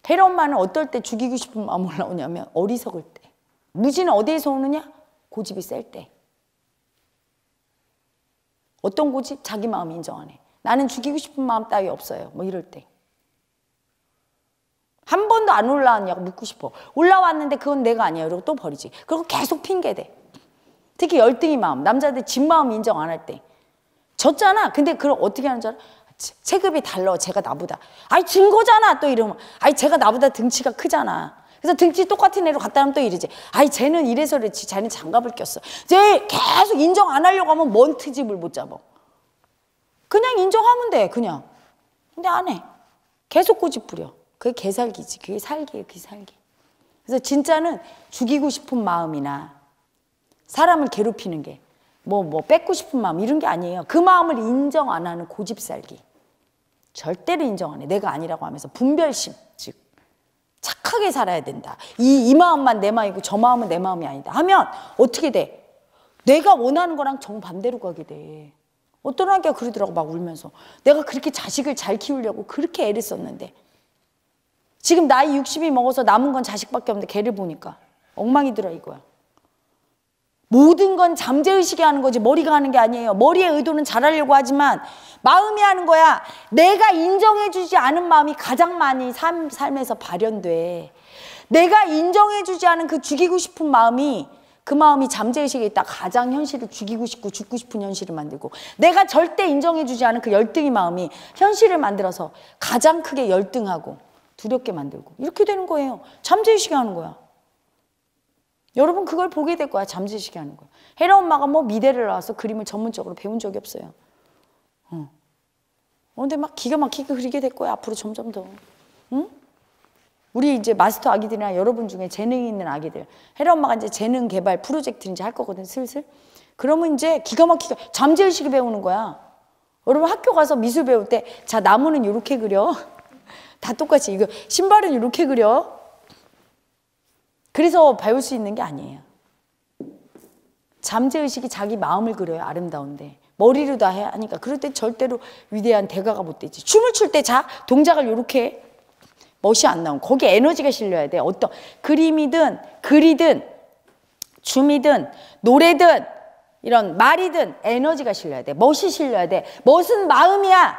Speaker 1: 헤라 엄마는 어떨 때 죽이고 싶은 마음 올라오냐면 어리석을 때. 무지는 어디에서 오느냐? 고집이 셀 때. 어떤 고집? 자기 마음 인정 안 해. 나는 죽이고 싶은 마음 따위 없어요. 뭐 이럴 때. 한 번도 안 올라왔냐고 묻고 싶어. 올라왔는데 그건 내가 아니야. 이러고 또 버리지. 그리고 계속 핑계대. 특히 열등이 마음. 남자들 집 마음 인정 안 할 때. 졌잖아. 근데 그걸 어떻게 하는 줄 알아? 체급이 달라. 제가 나보다. 아이, 증 거잖아. 또 이러면. 아이, 제가 나보다 등치가 크잖아. 그래서 등치 똑같은 애로 갔다 하면 또 이러지. 아이, 쟤는 이래서 그렇지. 쟤는 장갑을 꼈어. 쟤 계속 인정 안 하려고 하면 먼 트집을 못 잡아. 그냥 인정하면 돼. 그냥. 근데 안 해. 계속 꼬집 부려. 그게 개살기지. 그게 살기예요. 그게 살기. 그래서 진짜는 죽이고 싶은 마음이나 사람을 괴롭히는 게 뭐, 뭐, 뺏고 싶은 마음, 이런 게 아니에요. 그 마음을 인정 안 하는 고집 살기. 절대로 인정 안 해. 내가 아니라고 하면서 분별심. 즉, 착하게 살아야 된다. 이, 이 마음만 내 마음이고 저 마음은 내 마음이 아니다. 하면 어떻게 돼? 내가 원하는 거랑 정반대로 가게 돼. 어떤 아기가 그러더라고, 막 울면서. 내가 그렇게 자식을 잘 키우려고 그렇게 애를 썼는데. 지금 나이 60이 먹어서 남은 건 자식밖에 없는데 걔를 보니까 엉망이더라, 이거야. 모든 건 잠재의식이 하는 거지 머리가 하는 게 아니에요. 머리의 의도는 잘하려고 하지만 마음이 하는 거야. 내가 인정해주지 않은 마음이 가장 많이 삶, 삶에서 발현돼. 내가 인정해주지 않은 그 죽이고 싶은 마음이 그 마음이 잠재의식에 있다 가장 현실을 죽이고 싶고 죽고 싶은 현실을 만들고 내가 절대 인정해주지 않은 그 열등의 마음이 현실을 만들어서 가장 크게 열등하고 두렵게 만들고 이렇게 되는 거예요. 잠재의식이 하는 거야. 여러분 그걸 보게 될 거야. 잠재의식이 하는 거야. 헤라 엄마가 뭐 미대를 나와서 그림을 전문적으로 배운 적이 없어요. 어. 어. 근데 막 기가 막히게 그리게 될 거야. 앞으로 점점 더. 응? 우리 이제 마스터 아기들이나 여러분 중에 재능이 있는 아기들. 헤라 엄마가 이제 재능 개발 프로젝트를 이제 할 거거든, 슬슬. 그러면 이제 기가 막히게 잠재의식이 배우는 거야. 여러분 학교 가서 미술 배울 때, 자, 나무는 이렇게 그려. <laughs> 다 똑같이. 이거 신발은 이렇게 그려. 그래서 배울 수 있는 게 아니에요. 잠재의식이 자기 마음을 그려요. 아름다운데. 머리로 다 해. 하니까 그럴 때 절대로 위대한 대가가 못 되지. 춤을 출 때자 동작을 요렇게 멋이 안 나온 거기 에너지가 실려야 돼. 어떤 그림이든 글이든 춤이든 노래든 이런 말이든 에너지가 실려야 돼. 멋이 실려야 돼. 멋은 마음이야.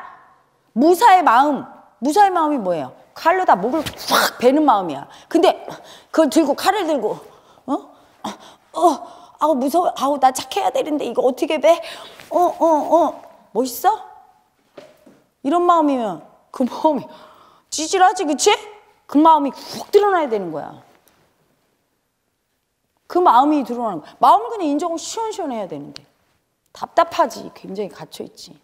Speaker 1: 무사의 마음. 무사의 마음이 뭐예요? 칼로 다 목을 확 베는 마음이야. 근데 그걸 들고 칼을 들고 어? 어? 어, 아우 무서워. 아우 나 착해야 되는데 이거 어떻게 베? 어, 어, 어. 멋있어? 이런 마음이면 그 마음이 찌질하지, 그치? 그 마음이 훅 드러나야 되는 거야. 그 마음이 드러나는 거야. 마음은 그냥 인정을 시원시원해야 되는데. 답답하지. 굉장히 갇혀있지.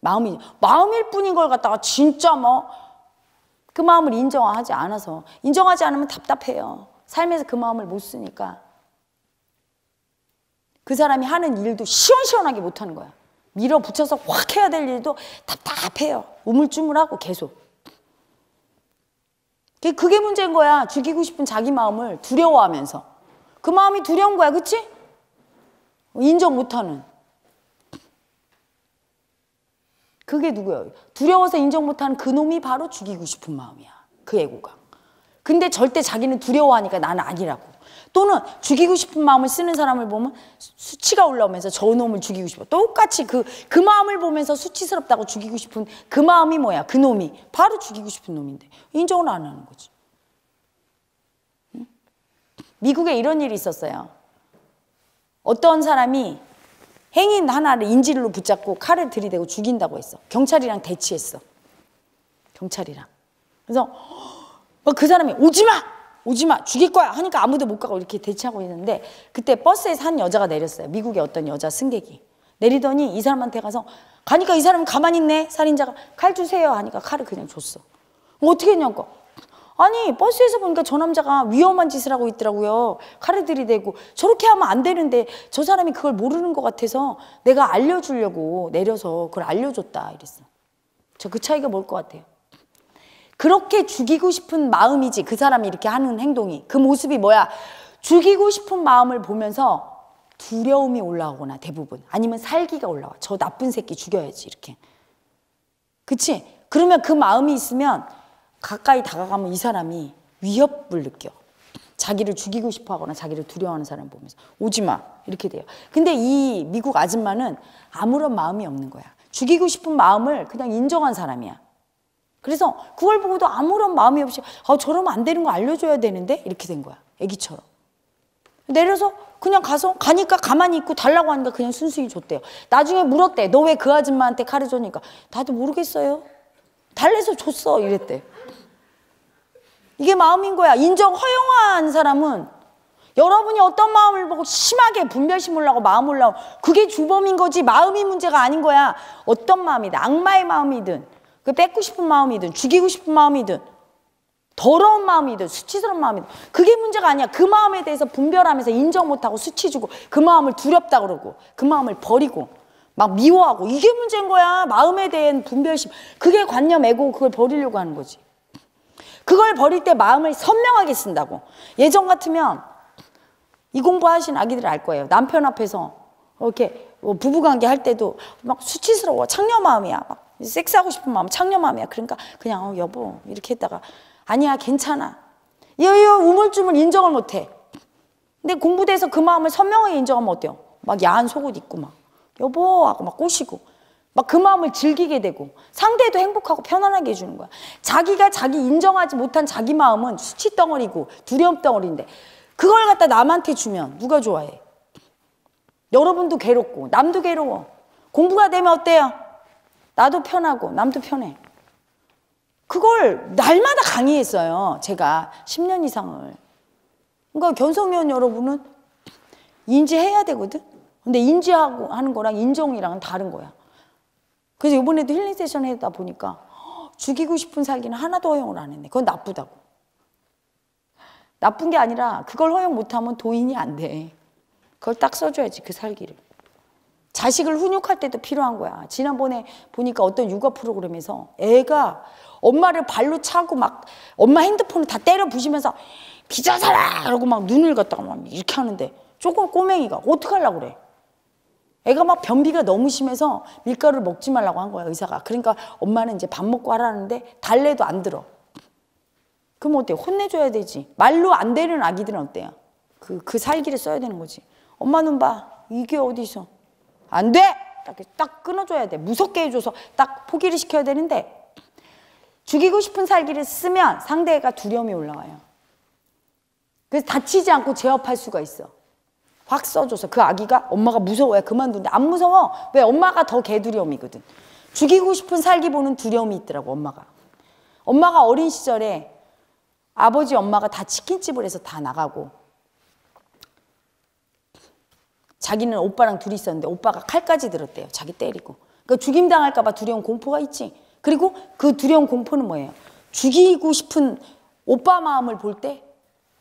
Speaker 1: 마음이, 마음일 뿐인 걸 갖다가 진짜 뭐, 그 마음을 인정하지 않아서 인정하지 않으면 답답해요. 삶에서 그 마음을 못 쓰니까 그 사람이 하는 일도 시원시원하게 못 하는 거야. 밀어붙여서 확 해야 될 일도 답답해요. 우물쭈물하고 계속. 그, 그게 문제인 거야. 죽이고 싶은 자기 마음을 두려워하면서. 그 마음이 두려운 거야. 그치? 인정 못하는. 그게 누구예요? 두려워서 인정 못하는 그놈이 바로 죽이고 싶은 마음이야. 그 애고가. 근데 절대 자기는 두려워하니까 나는 아니라고. 또는 죽이고 싶은 마음을 쓰는 사람을 보면 수치가 올라오면서 저놈을 죽이고 싶어. 똑같이 그, 그 마음을 보면서 수치스럽다고 죽이고 싶은 그 마음이 뭐야? 그 놈이. 바로 죽이고 싶은 놈인데. 인정을 안 하는 거지. 미국에 이런 일이 있었어요. 어떤 사람이 행인 하나를 인질로 붙잡고 칼을 들이대고 죽인다고 했어. 경찰이랑 대치했어. 경찰이랑. 그래서 그 사람이 오지 마! 오지 마! 죽일 거야! 하니까 아무도 못 가고 이렇게 대치하고 있는데 그때 버스에산 여자가 내렸어요. 미국의 어떤 여자 승객이. 내리더니 이 사람한테 가서 가니까 이 사람은 가만히 있네. 살인자가 칼 주세요 하니까 칼을 그냥 줬어. 뭐 어떻게 했냐고. 아니 버스에서 보니까 저 남자가 위험한 짓을 하고 있더라고요. 칼에 들이대고 저렇게 하면 안 되는데 저 사람이 그걸 모르는 것 같아서 내가 알려주려고 내려서 그걸 알려줬다 이랬어. 저 그 차이가 뭘 것 같아요? 그렇게 죽이고 싶은 마음이지 그 사람이 이렇게 하는 행동이 그 모습이 뭐야? 죽이고 싶은 마음을 보면서 두려움이 올라오거나 대부분 아니면 살기가 올라와 저 나쁜 새끼 죽여야지 이렇게 그치? 그러면 그 마음이 있으면 가까이 다가가면 이 사람이 위협을 느껴. 자기를 죽이고 싶어 하거나 자기를 두려워하는 사람 보면서 오지 마 이렇게 돼요. 근데 이 미국 아줌마는 아무런 마음이 없는 거야. 죽이고 싶은 마음을 그냥 인정한 사람이야. 그래서 그걸 보고도 아무런 마음이 없이 아 저러면 안 되는 거 알려줘야 되는데 이렇게 된 거야. 애기처럼. 내려서 그냥 가서 가니까 가만히 있고 달라고 하니까 그냥 순순히 줬대요. 나중에 물었대. 너 왜 그 아줌마한테 칼을 줬니까 나도 모르겠어요. 달래서 줬어 이랬대. 이게 마음인 거야. 인정 허용한 사람은 여러분이 어떤 마음을 보고 심하게 분별심 을라고 마음 을라고 그게 주범인 거지 마음이 문제가 아닌 거야. 어떤 마음이든 악마의 마음이든 그 뺏고 싶은 마음이든 죽이고 싶은 마음이든 더러운 마음이든 수치스러운 마음이든 그게 문제가 아니야. 그 마음에 대해서 분별하면서 인정 못하고 수치 주고 그 마음을 두렵다 그러고 그 마음을 버리고 막 미워하고 이게 문제인 거야. 마음에 대한 분별심 그게 관념 애고 그걸 버리려고 하는 거지. 그걸 버릴 때 마음을 선명하게 쓴다고. 예전 같으면 이 공부하신 아기들 알 거예요. 남편 앞에서 이렇게 뭐 부부관계 할 때도 막 수치스러워. 창녀 마음이야. 막 섹스하고 싶은 마음, 창녀 마음이야. 그러니까 그냥 어, 여보 이렇게 했다가 아니야 괜찮아. 이거 우물쭈물 인정을 못해. 근데 공부돼서 그 마음을 선명하게 인정하면 어때요? 막 야한 속옷 입고 막 여보 하고 막 꼬시고 막그 마음을 즐기게 되고 상대도 행복하고 편안하게 해주는 거야. 자기가 자기 인정하지 못한 자기 마음은 수치 덩어리고 두려움 덩어리인데 그걸 갖다 남한테 주면 누가 좋아해? 여러분도 괴롭고 남도 괴로워. 공부가 되면 어때요? 나도 편하고 남도 편해. 그걸 날마다 강의했어요. 제가 10년 이상을. 그러니까 견성위원 여러분은 인지해야 되거든. 근데 인지하고 하는 거랑 인정이랑은 다른 거야. 그래서 이번에도 힐링 세션 해다 보니까 죽이고 싶은 살기는 하나도 허용을 안 했네. 그건 나쁘다고. 나쁜 게 아니라 그걸 허용 못하면 도인이 안 돼. 그걸 딱 써줘야지 그 살기를. 자식을 훈육할 때도 필요한 거야. 지난번에 보니까 어떤 육아 프로그램에서 애가 엄마를 발로 차고 막 엄마 핸드폰을 다 때려 부시면서 비자사라 이러고 막 눈을 갖다가 막 이렇게 하는데 조금 꼬맹이가 어떡하려고 그래. 애가 막 변비가 너무 심해서 밀가루를 먹지 말라고 한 거야 의사가 그러니까 엄마는 이제 밥 먹고 하라는데 달래도 안 들어 그럼 어때 혼내줘야 되지 말로 안 되는 아기들은 어때요 그, 그 살기를 써야 되는 거지 엄마는 봐 이게 어디서 안돼 딱, 딱 끊어줘야 돼 무섭게 해줘서 딱 포기를 시켜야 되는데 죽이고 싶은 살기를 쓰면 상대가 두려움이 올라와요 그래서 다치지 않고 제압할 수가 있어 확 써줘서 그 아기가 엄마가 무서워야 그만둔데 안 무서워 왜 엄마가 더 개두려움이거든 죽이고 싶은 살기 보는 두려움이 있더라고 엄마가 엄마가 어린 시절에 아버지 엄마가 다 치킨집을 해서 다 나가고 자기는 오빠랑 둘이 있었는데 오빠가 칼까지 들었대요 자기 때리고 그러니까 죽임 당할까 봐 두려운 공포가 있지 그리고 그 두려운 공포는 뭐예요 죽이고 싶은 오빠 마음을 볼 때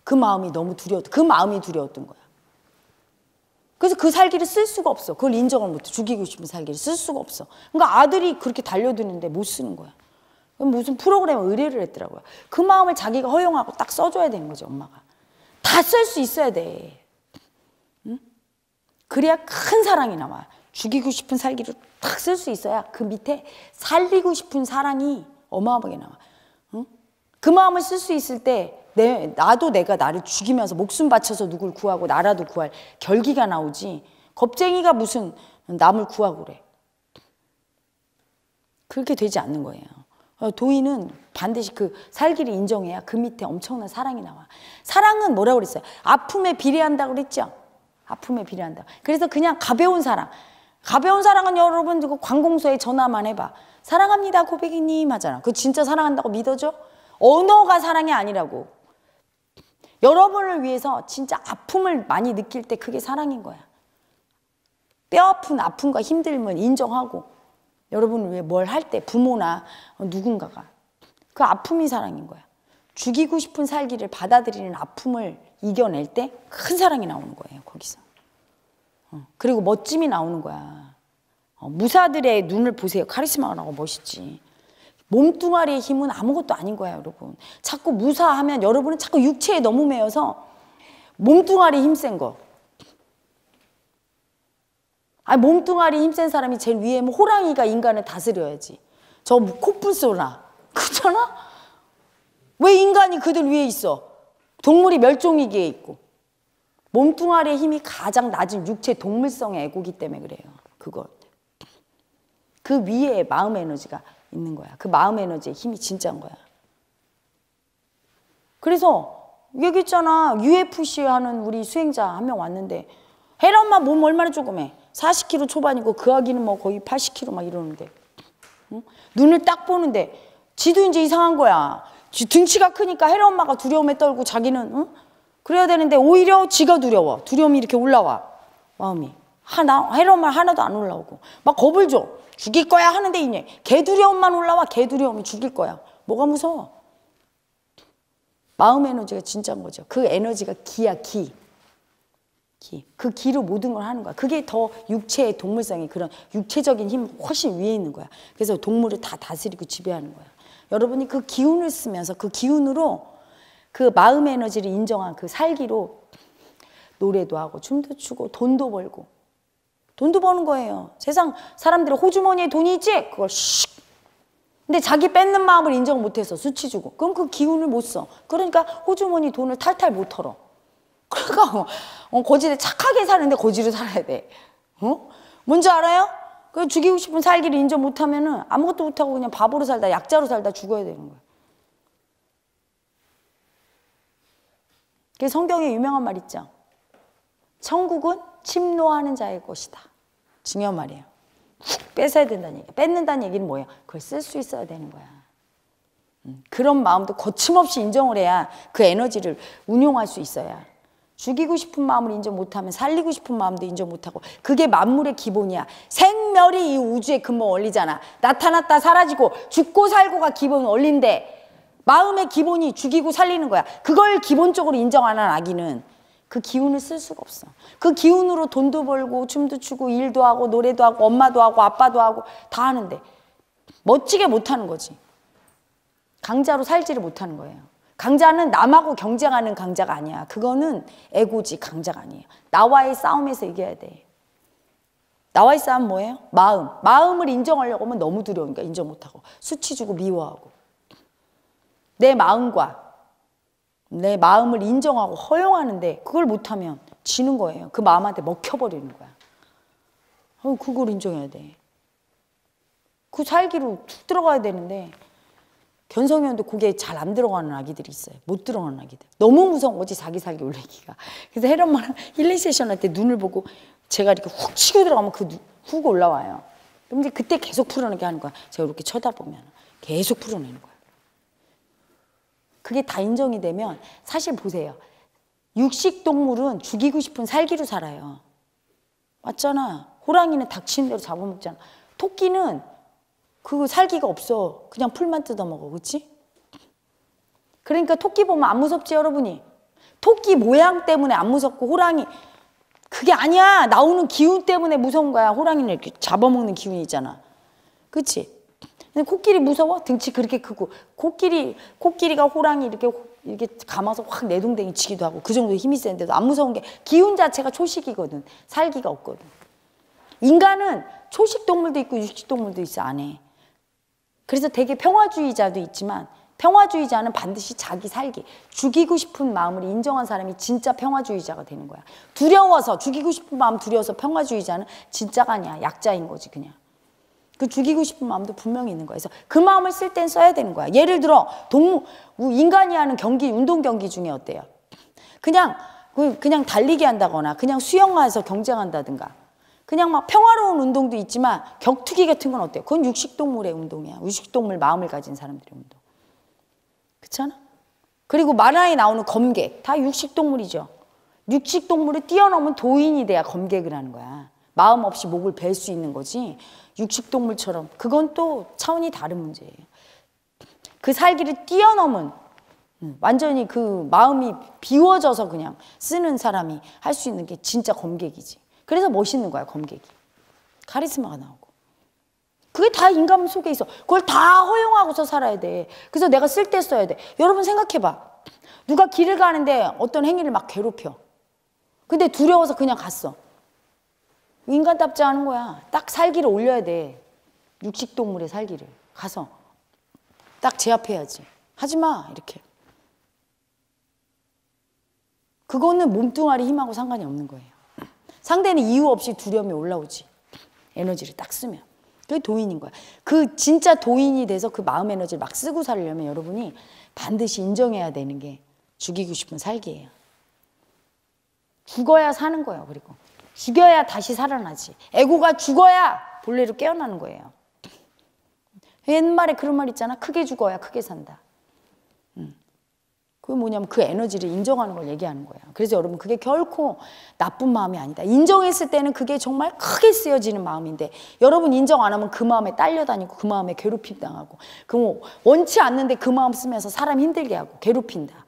Speaker 1: 그 마음이 너무 두려웠 그 마음이 두려웠던 거예요 그래서 그 살기를 쓸 수가 없어. 그걸 인정을 못해. 죽이고 싶은 살기를 쓸 수가 없어. 그러니까 아들이 그렇게 달려드는데 못 쓰는 거야. 무슨 프로그램 의뢰를 했더라고요. 그 마음을 자기가 허용하고 딱 써줘야 되는 거지, 엄마가. 다 쓸 수 있어야 돼. 응? 그래야 큰 사랑이 남아. 죽이고 싶은 살기를 딱 쓸 수 있어야 그 밑에 살리고 싶은 사랑이 어마어마하게 남아. 응? 그 마음을 쓸 수 있을 때 내, 나도 내가 나를 죽이면서 목숨 바쳐서 누굴 구하고 나라도 구할 결기가 나오지 겁쟁이가 무슨 남을 구하고 그래 그렇게 되지 않는 거예요 어, 도인은 반드시 그 살기를 인정해야 그 밑에 엄청난 사랑이 나와 사랑은 뭐라고 그랬어요? 아픔에 비례한다고 그랬죠? 아픔에 비례한다 그래서 그냥 가벼운 사랑 가벼운 사랑은 여러분 그 관공서에 전화만 해봐 사랑합니다 고백이님 하잖아 그 진짜 사랑한다고 믿어줘? 언어가 사랑이 아니라고 여러분을 위해서 진짜 아픔을 많이 느낄 때 그게 사랑인 거야. 뼈 아픈 아픔과 힘듦은 인정하고 여러분을 위해 뭘 할 때 부모나 누군가가 그 아픔이 사랑인 거야. 죽이고 싶은 살기를 받아들이는 아픔을 이겨낼 때 큰 사랑이 나오는 거예요, 거기서. 어, 그리고 멋짐이 나오는 거야. 어, 무사들의 눈을 보세요. 카리스마가 나고 멋있지. 몸뚱아리의 힘은 아무것도 아닌 거야 여러분. 자꾸 무사하면 여러분은 자꾸 육체에 너무 매여서 몸뚱아리 힘 센 거. 아, 몸뚱아리 힘 센 사람이 제일 위에 뭐 호랑이가 인간을 다스려야지. 저 코뿔소나. <laughs> 그잖아? 왜 인간이 그들 위에 있어? 동물이 멸종위기에 있고. 몸뚱아리의 힘이 가장 낮은 육체 동물성의 애고기 때문에 그래요. 그것. 그 위에 마음 에너지가 있는 거야. 그 마음 에너지의 힘이 진짜인 거야. 그래서 얘기했잖아. UFC 하는 우리 수행자 한 명 왔는데 헤 엄마 몸 얼마나 조금해 40kg 초반이고 그 아기는 뭐 거의 80kg 막 이러는데 응? 눈을 딱 보는데 지도 이제 이상한 거야. 지 등치가 크니까 헤라 엄마가 두려움에 떨고 자기는 응? 그래야 되는데 오히려 지가 두려워. 두려움이 이렇게 올라와 마음이. 하나 헤라 엄마 하나도 안 올라오고 막 겁을 줘. 죽일 거야 하는데 이제 개두려움만 올라와 개두려움이 죽일 거야. 뭐가 무서워? 마음 에너지가 진짜인 거죠. 그 에너지가 기야 기. 기. 그 기로 모든 걸 하는 거야. 그게 더 육체의 동물성이 그런 육체적인 힘 훨씬 위에 있는 거야. 그래서 동물을 다 다스리고 지배하는 거야. 여러분이 그 기운을 쓰면서 그 기운으로 그마음 에너지를 인정한 그 살기로 노래도 하고 춤도 추고 돈도 벌고 돈도 버는 거예요. 세상 사람들의 호주머니에 돈이 있지? 그걸 슉. 근데 자기 뺏는 마음을 인정 못해서 수치 주고. 그럼 그 기운을 못 써. 그러니까 호주머니 돈을 탈탈 못 털어. <laughs> 그러니까 어, 어, 거지를 착하게 사는데 거지로 살아야 돼. 어? 뭔지 알아요? 그 죽이고 싶은 살기를 인정 못하면은 아무것도 못하고 그냥 바보로 살다 약자로 살다 죽어야 되는 거야. 그 성경에 유명한 말 있죠. 천국은 침노하는 자의 것이다. 중요한 말이에요. 훅 뺏어야 된다는 얘기. 뺏는다는 얘기는 뭐예요? 그걸 쓸 수 있어야 되는 거야. 음, 그런 마음도 거침없이 인정을 해야 그 에너지를 운용할 수 있어야. 죽이고 싶은 마음을 인정 못하면 살리고 싶은 마음도 인정 못하고 그게 만물의 기본이야. 생멸이 이 우주의 근본 원리잖아. 나타났다 사라지고 죽고 살고가 기본 원리인데 마음의 기본이 죽이고 살리는 거야. 그걸 기본적으로 인정하는 아기는 그 기운을 쓸 수가 없어. 그 기운으로 돈도 벌고 춤도 추고 일도 하고 노래도 하고 엄마도 하고 아빠도 하고 다 하는데 멋지게 못하는 거지. 강자로 살지를 못하는 거예요. 강자는 남하고 경쟁하는 강자가 아니야. 그거는 에고지 강자가 아니에요. 나와의 싸움에서 이겨야 돼. 나와의 싸움 뭐예요? 마음. 마음을 인정하려고 하면 너무 두려우니까 인정 못하고 수치 주고 미워하고 내 마음과 내 마음을 인정하고 허용하는데 그걸 못하면 지는 거예요. 그 마음한테 먹혀버리는 거야. 어, 그걸 인정해야 돼. 그 살기로 툭 들어가야 되는데 견성이었는데 잘안 들어가는 아기들이 있어요. 못 들어가는 아기들. 너무 무서운 거지 자기 살기 올리기가. 그래서 헤런마랑 힐링 세션 할 때 눈을 보고 제가 이렇게 훅 치고 들어가면 그 훅 올라와요. 근데 그때 계속 풀어내게 하는 거야. 제가 이렇게 쳐다보면 계속 풀어내는 거야. 그게 다 인정이 되면 사실 보세요. 육식 동물은 죽이고 싶은 살기로 살아요. 맞잖아. 호랑이는 닥치 대로 잡아먹잖아. 토끼는 그 살기가 없어. 그냥 풀만 뜯어먹어. 그치? 그러니까 토끼 보면 안 무섭지, 여러분이? 토끼 모양 때문에 안 무섭고 호랑이 그게 아니야. 나오는 기운 때문에 무서운 거야. 호랑이는 이렇게 잡아먹는 기운이 있잖아. 그치? 근데 코끼리 무서워? 등치 그렇게 크고 코끼리 코끼리가 호랑이 이렇게 이렇게 감아서 확 내동댕이 치기도 하고 그 정도 힘이 센데도 안 무서운 게 기운 자체가 초식이거든. 살기가 없거든. 인간은 초식 동물도 있고 육식 동물도 있어 안에. 그래서 되게 평화주의자도 있지만 평화주의자는 반드시 자기 살기, 죽이고 싶은 마음을 인정한 사람이 진짜 평화주의자가 되는 거야. 두려워서, 죽이고 싶은 마음 두려워서 평화주의자는 진짜가 아니야. 약자인 거지, 그냥. 그 죽이고 싶은 마음도 분명히 있는 거야. 그래서 그 마음을 쓸 땐 써야 되는 거야. 예를 들어 동 인간이 하는 경기 운동 경기 중에 어때요? 그냥 그, 그냥 달리기 한다거나 그냥 수영화서 경쟁한다든가 그냥 막 평화로운 운동도 있지만 격투기 같은 건 어때요? 그건 육식동물의 운동이야. 육식동물 마음을 가진 사람들의 운동. 그렇잖아? 그리고 만화에 나오는 검객 다 육식동물이죠. 육식동물을 뛰어넘은 도인이 돼야 검객을 하는 거야. 마음 없이 목을 벨 수 있는 거지. 육식동물처럼 그건 또 차원이 다른 문제예요. 그 살기를 뛰어넘은 음, 완전히 그 마음이 비워져서 그냥 쓰는 사람이 할 수 있는 게 진짜 검객이지. 그래서 멋있는 거야 검객이. 카리스마가 나오고. 그게 다 인간 속에 있어. 그걸 다 허용하고서 살아야 돼. 그래서 내가 쓸 때 써야 돼. 여러분 생각해봐. 누가 길을 가는데 어떤 행위를 막 괴롭혀. 근데 두려워서 그냥 갔어. 인간답지 않은 거야. 딱 살기를 올려야 돼. 육식동물의 살기를. 가서. 딱 제압해야지. 하지 마. 이렇게. 그거는 몸뚱아리 힘하고 상관이 없는 거예요. 상대는 이유 없이 두려움이 올라오지. 에너지를 딱 쓰면. 그게 도인인 거야. 그 진짜 도인이 돼서 그 마음 에너지를 막 쓰고 살려면 여러분이 반드시 인정해야 되는 게 죽이고 싶은 살기예요. 죽어야 사는 거예요. 그리고 죽여야 다시 살아나지. 에고가 죽어야 본래로 깨어나는 거예요. 옛말에 그런 말 있잖아. 크게 죽어야 크게 산다. 음. 그게 뭐냐면 그 에너지를 인정하는 걸 얘기하는 거야. 그래서 여러분 그게 결코 나쁜 마음이 아니다. 인정했을 때는 그게 정말 크게 쓰여지는 마음인데 여러분 인정 안 하면 그 마음에 딸려다니고 그 마음에 괴롭힘 당하고 그 원치 않는데 그 마음 쓰면서 사람 힘들게 하고 괴롭힌다.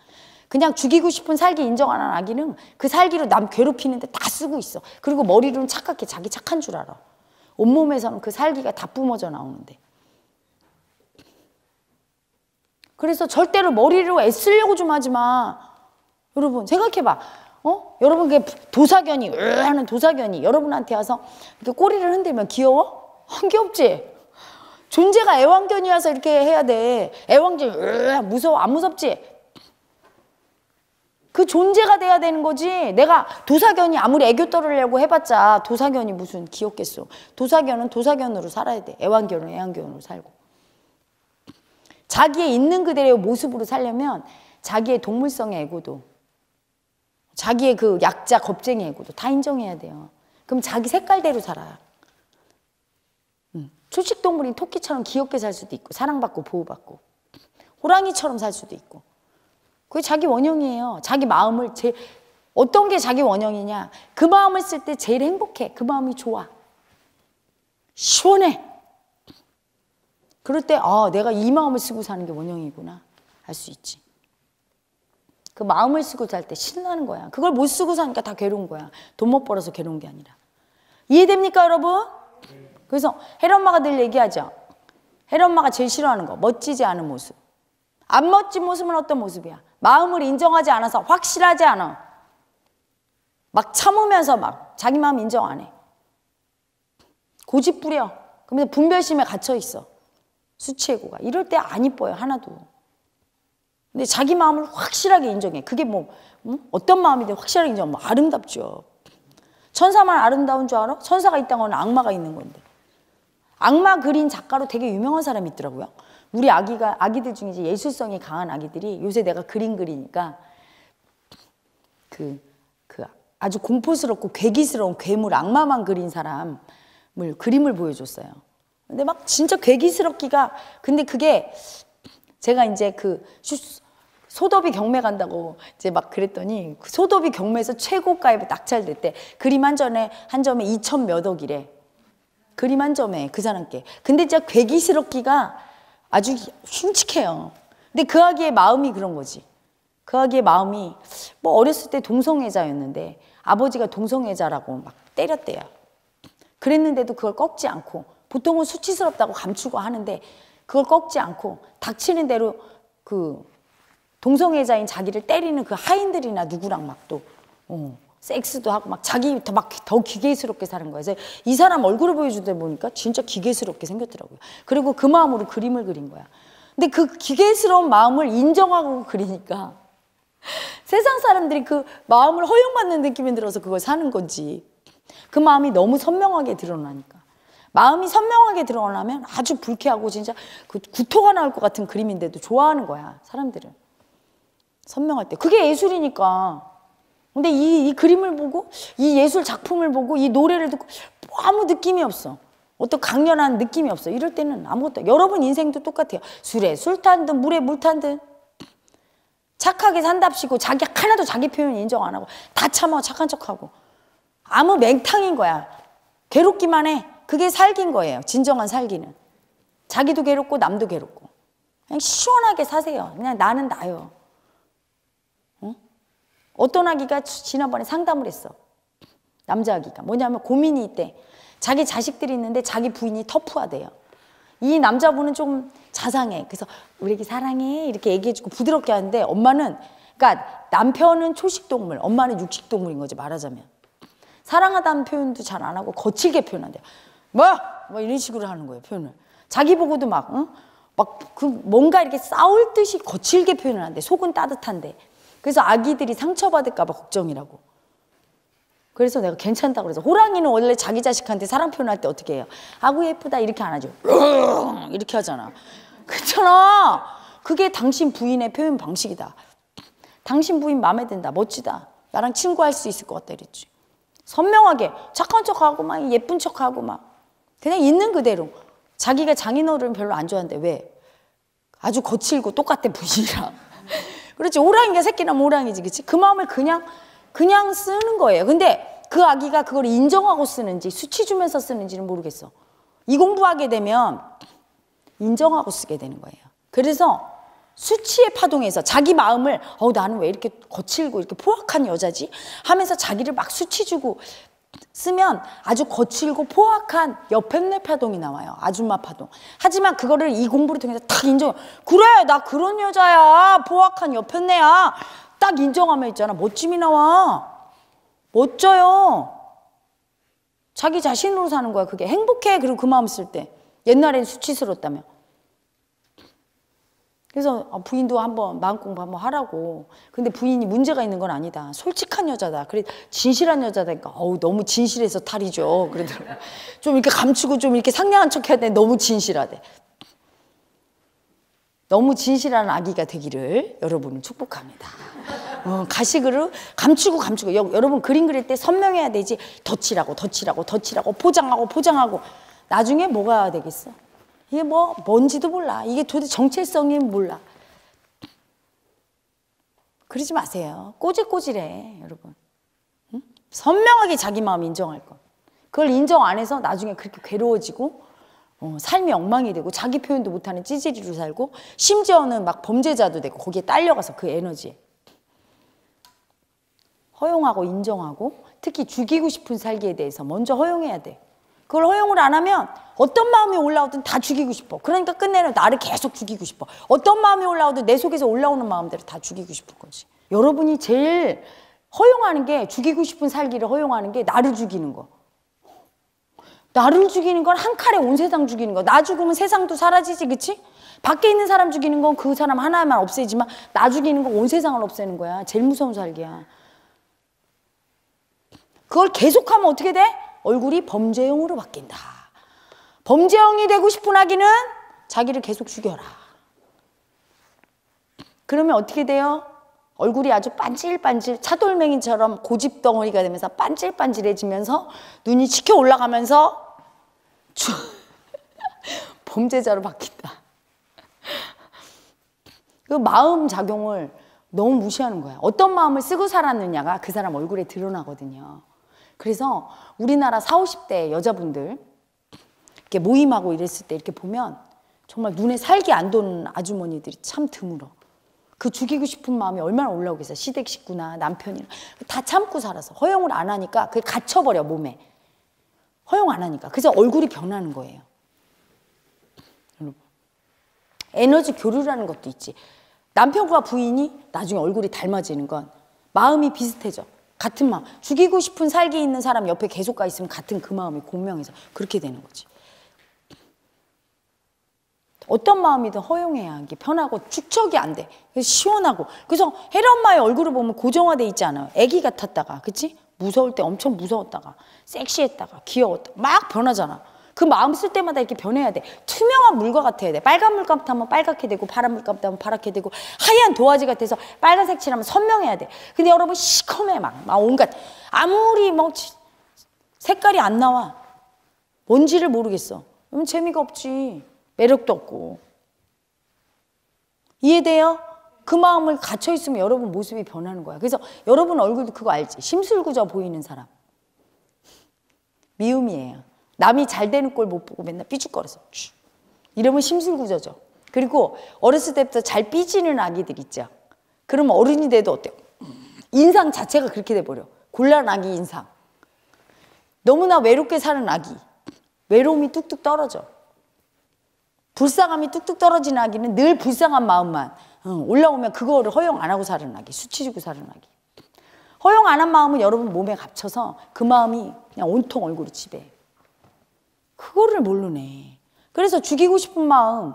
Speaker 1: 그냥 죽이고 싶은 살기 인정 하는 아기는 그 살기로 남 괴롭히는데 다 쓰고 있어. 그리고 머리로는 착각해. 자기 착한 줄 알아. 온몸에서는 그 살기가 다 뿜어져 나오는데. 그래서 절대로 머리로 애쓰려고 좀 하지 마. 여러분, 생각해봐. 어? 여러분, 그 도사견이, 으 하는 도사견이 여러분한테 와서 이렇게 꼬리를 흔들면 귀여워? 안 귀엽지? 존재가 애완견이어서 이렇게 해야 돼. 애완견, 으 무서워? 안 무섭지? 그 존재가 돼야 되는 거지. 내가 도사견이 아무리 애교 떨으려고 해봤자 도사견이 무슨 귀엽겠어. 도사견은 도사견으로 살아야 돼. 애완견은 애완견으로 살고. 자기의 있는 그대로의 모습으로 살려면 자기의 동물성의 애고도 자기의 그 약자 겁쟁이 애고도 다 인정해야 돼요. 그럼 자기 색깔대로 살아 음, 초식동물인 토끼처럼 귀엽게 살 수도 있고 사랑받고 보호받고 호랑이처럼 살 수도 있고 그게 자기 원형이에요. 자기 마음을 제 어떤 게 자기 원형이냐? 그 마음을 쓸 때 제일 행복해. 그 마음이 좋아. 시원해. 그럴 때, 아, 내가 이 마음을 쓰고 사는 게 원형이구나. 할 수 있지. 그 마음을 쓰고 살 때 신나는 거야. 그걸 못 쓰고 사니까 다 괴로운 거야. 돈 못 벌어서 괴로운 게 아니라. 이해됩니까, 여러분? 그래서 헤엄마가 늘 얘기하죠. 헤엄마가 제일 싫어하는 거. 멋지지 않은 모습. 안 멋진 모습은 어떤 모습이야? 마음을 인정하지 않아서 확실하지 않아. 막 참으면서 막 자기 마음 인정 안 해. 고집 부려. 그러면 분별심에 갇혀 있어. 수치해고가. 이럴 때 안 이뻐요, 하나도. 근데 자기 마음을 확실하게 인정해. 그게 뭐, 음? 어떤 마음이든 확실하게 인정하면 뭐 아름답죠. 천사만 아름다운 줄 알아? 천사가 있다는 건 악마가 있는 건데. 악마 그린 작가로 되게 유명한 사람이 있더라고요. 우리 아기가 아기들 중에 이제 예술성이 강한 아기들이 요새 내가 그림 그리니까 그, 그 아주 공포스럽고 괴기스러운 괴물 악마만 그린 사람을 그림을 보여줬어요. 근데 막 진짜 괴기스럽기가 근데 그게 제가 이제 그 소더비 경매 간다고 이제 막 그랬더니 그 소더비 경매에서 최고가에 낙찰될 때 그림 한 점에 한 점에 2천 몇 억이래. 그림 한 점에 그 사람께. 근데 진짜 괴기스럽기가 아주 흉측해요. 근데 그 아기의 마음이 그런 거지. 그 아기의 마음이 뭐 어렸을 때 동성애자였는데 아버지가 동성애자라고 막 때렸대요. 그랬는데도 그걸 꺾지 않고 보통은 수치스럽다고 감추고 하는데 그걸 꺾지 않고 닥치는 대로 그 동성애자인 자기를 때리는 그 하인들이나 누구랑 막또 어. 섹스도 하고 막 자기 막더 기계스럽게 사는 거예요. 이 사람 얼굴을 보여주다 보니까 진짜 기계스럽게 생겼더라고요. 그리고 그 마음으로 그림을 그린 거야. 근데 그 기계스러운 마음을 인정하고 그리니까 <laughs> 세상 사람들이 그 마음을 허용받는 느낌이 들어서 그걸 사는 건지 그 마음이 너무 선명하게 드러나니까 마음이 선명하게 드러나면 아주 불쾌하고 진짜 그 구토가 나올 것 같은 그림인데도 좋아하는 거야 사람들은 선명할 때 그게 예술이니까 근데 이, 이 그림을 보고 이 예술 작품을 보고 이 노래를 듣고 뭐 아무 느낌이 없어. 어떤 강렬한 느낌이 없어. 이럴 때는 아무것도 여러분 인생도 똑같아요. 술에 술 탄든 물에 물 탄든 착하게 산답시고 자기 하나도 자기 표현 인정 안 하고 다 참아 착한 척하고 아무 맹탕인 거야. 괴롭기만 해. 그게 살긴 거예요. 진정한 살기는. 자기도 괴롭고 남도 괴롭고. 그냥 시원하게 사세요. 그냥 나는 나요. 어떤 아기가 지난번에 상담을 했어. 남자 아기가. 뭐냐면 고민이 있대. 자기 자식들이 있는데 자기 부인이 터프하대요. 이 남자분은 좀 자상해. 그래서 우리 애기 사랑해. 이렇게 얘기해주고 부드럽게 하는데 엄마는, 그러니까 남편은 초식동물, 엄마는 육식동물인 거지, 말하자면. 사랑하다는 표현도 잘 안 하고 거칠게 표현한대요. 뭐? 뭐 이런 식으로 하는 거예요, 표현을. 자기 보고도 막, 응? 막, 그, 뭔가 이렇게 싸울 듯이 거칠게 표현을 한대. 속은 따뜻한데. 그래서 아기들이 상처받을까봐 걱정이라고. 그래서 내가 괜찮다고 그래서 호랑이는 원래 자기 자식한테 사랑 표현할 때 어떻게 해요? 아구 예쁘다 이렇게 안 하죠. 이렇게 하잖아. 그렇아 그게 당신 부인의 표현 방식이다. 당신 부인 마음에 든다. 멋지다. 나랑 친구할 수 있을 것 같다 이랬지. 선명하게 착한 척하고 막 예쁜 척하고 막 그냥 있는 그대로 자기가 장인어른 별로 안좋아하데 왜? 아주 거칠고 똑같은 부인이랑 그렇지 오랑이가 새끼라면 랑이지 그치 그 마음을 그냥 그냥 쓰는 거예요 근데 그 아기가 그걸 인정하고 쓰는지 수치 주면서 쓰는지는 모르겠어 이 공부하게 되면 인정하고 쓰게 되는 거예요 그래서 수치의 파동에서 자기 마음을 어 나는 왜 이렇게 거칠고 이렇게 포악한 여자지 하면서 자기를 막 수치주고 쓰면 아주 거칠고 포악한 옆팬내 파동이 나와요. 아줌마 파동. 하지만 그거를 이 공부를 통해서 딱 인정. 그래, 나 그런 여자야. 포악한 옆에내야딱 인정하면 있잖아. 멋짐이 나와. 멋져요. 자기 자신으로 사는 거야. 그게 행복해. 그리고 그 마음 쓸 때. 옛날엔 수치스럽다면. 그래서 어, 부인도 한번 마음 공부 한번 하라고. 근데 부인이 문제가 있는 건 아니다. 솔직한 여자다. 그래 진실한 여자다니까. 어우 너무 진실해서 탈이죠. 그러더라고. <laughs> 좀 이렇게 감추고 좀 이렇게 상냥한 척 해야 돼. 너무 진실하대. 너무 진실한 아기가 되기를 여러분은 축복합니다. 어, 가식으로 감추고 감추고 여, 러분 그림 그릴 때 선명해야 되지 덧칠하고 덧칠하고 덧칠하고 포장하고 포장하고 나중에 뭐가 되겠어? 이게 뭐 뭔지도 몰라. 이게 도대체 정체성이 몰라. 그러지 마세요. 꼬질꼬질해, 여러분. 응? 선명하게 자기 마음 인정할 것. 그걸 인정 안 해서 나중에 그렇게 괴로워지고 어, 삶이 엉망이 되고 자기 표현도 못하는 찌질이로 살고 심지어는 막 범죄자도 되고 거기에 딸려가서 그 에너지 허용하고 인정하고 특히 죽이고 싶은 살기에 대해서 먼저 허용해야 돼. 그걸 허용을 안 하면 어떤 마음이 올라오든 다 죽이고 싶어. 그러니까 끝내는 나를 계속 죽이고 싶어. 어떤 마음이 올라오든 내 속에서 올라오는 마음대로다 죽이고 싶은 거지. 여러분이 제일 허용하는 게 죽이고 싶은 살기를 허용하는 게 나를 죽이는 거. 나를 죽이는 건 한 칼에 온 세상 죽이는 거. 나 죽으면 세상도 사라지지, 그치? 밖에 있는 사람 죽이는 건 그 사람 하나만 없애지만 나 죽이는 건 온 세상을 없애는 거야. 제일 무서운 살기야. 그걸 계속하면 어떻게 돼? 얼굴이 범죄형으로 바뀐다. 범죄형이 되고 싶은 아기는 자기를 계속 죽여라. 그러면 어떻게 돼요? 얼굴이 아주 반질반질 차돌멩이처럼 고집덩어리가 되면서 반질반질해지면서 눈이 치켜 올라가면서 주, <laughs> 범죄자로 바뀐다. 그 마음 작용을 너무 무시하는 거야. 어떤 마음을 쓰고 살았느냐가 그 사람 얼굴에 드러나거든요. 그래서 우리나라 40, 50대 여자분들 이렇게 모임하고 이랬을 때 이렇게 보면 정말 눈에 살기 안 도는 아주머니들이 참 드물어. 그 죽이고 싶은 마음이 얼마나 올라오겠어. 시댁 식구나 남편이나 다 참고 살아서 허용을 안 하니까 그게 갇혀버려 몸에. 허용 안 하니까. 그래서 얼굴이 변하는 거예요. 에너지 교류라는 것도 있지. 남편과 부인이 나중에 얼굴이 닮아지는 건 마음이 비슷해져. 같은 마음 죽이고 싶은 살기 있는 사람 옆에 계속 가 있으면 같은 그 마음이 공명해서 그렇게 되는 거지 어떤 마음이든 허용해야 하기 편하고 축척이 안 돼. 시원하고. 그래서 헤리 엄마의 얼굴을 보면 고정화돼 있지 않아요. 애기 같았다가, 그치? 무서울 때 엄청 무서웠다가, 섹시했다가, 귀여웠다. 막 변하잖아. 그 마음 쓸 때마다 이렇게 변해야 돼. 투명한 물과 같아야 돼. 빨간 물감부면 빨갛게 되고 파란 물감부면 파랗게 되고 하얀 도화지 같아서 빨간색 칠하면 선명해야 돼. 근데 여러분 시커매 막, 막 온갖 아무리 뭐 색깔이 안 나와. 뭔지를 모르겠어. 그럼 재미가 없지. 매력도 없고. 이해돼요? 그 마음을 갇혀 있으면 여러분 모습이 변하는 거야. 그래서 여러분 얼굴도 그거 알지? 심술구자 보이는 사람. 미움이에요. 남이 잘 되는 꼴 못 보고 맨날 삐죽거려서 이러면 심술구조죠. 그리고 어렸을 때부터 잘 삐지는 아기들 있죠. 그럼 어른이 돼도 어때요? 인상 자체가 그렇게 돼버려. 곤란 아기 인상. 너무나 외롭게 사는 아기. 외로움이 뚝뚝 떨어져. 불쌍함이 뚝뚝 떨어진 아기는 늘 불쌍한 마음만 올라오면 그거를 허용 안 하고 사는 아기. 수치지고 사는 아기. 허용 안 한 마음은 여러분 몸에 갇혀서 그 마음이 그냥 온통 얼굴을 지배해. 그거를 모르네. 그래서 죽이고 싶은 마음,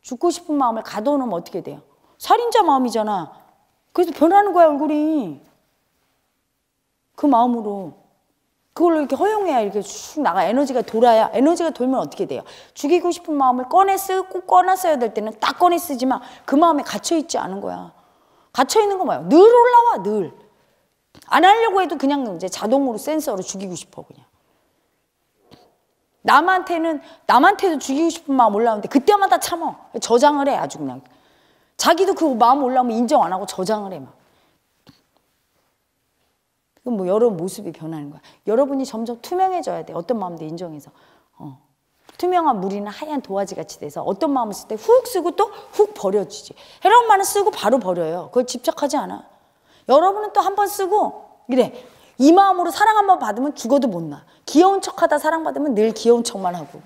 Speaker 1: 죽고 싶은 마음을 가둬놓으면 어떻게 돼요? 살인자 마음이잖아. 그래서 변하는 거야, 얼굴이. 그 마음으로. 그걸로 이렇게 허용해야 이렇게 쭉 나가. 에너지가 돌아야, 에너지가 돌면 어떻게 돼요? 죽이고 싶은 마음을 꺼내 쓰고 꺼내 써야 될 때는 딱 꺼내 쓰지만 그 마음에 갇혀있지 않은 거야. 갇혀있는 거 봐요. 늘 올라와, 늘. 안 하려고 해도 그냥 이제 자동으로 센서로 죽이고 싶어, 그냥. 남한테는 남한테도 죽이고 싶은 마음 올라오는데 그때마다 참어 저장을 해 아주 그냥 자기도 그 마음 올라오면 인정 안 하고 저장을 해 막. 그럼 뭐 여러 모습이 변하는 거야. 여러분이 점점 투명해져야 돼. 어떤 마음도 인정해서. 어. 투명한 물이나 하얀 도화지 같이 돼서 어떤 마음쓸때 훅 쓰고 또 훅 버려지지. 헤라마는 쓰고 바로 버려요. 그걸 집착하지 않아. 여러분은 또 한 번 쓰고 이래. 이 마음으로 사랑 한 번 받으면 죽어도 못 나. 귀여운 척하다 사랑받으면 늘 귀여운 척만 하고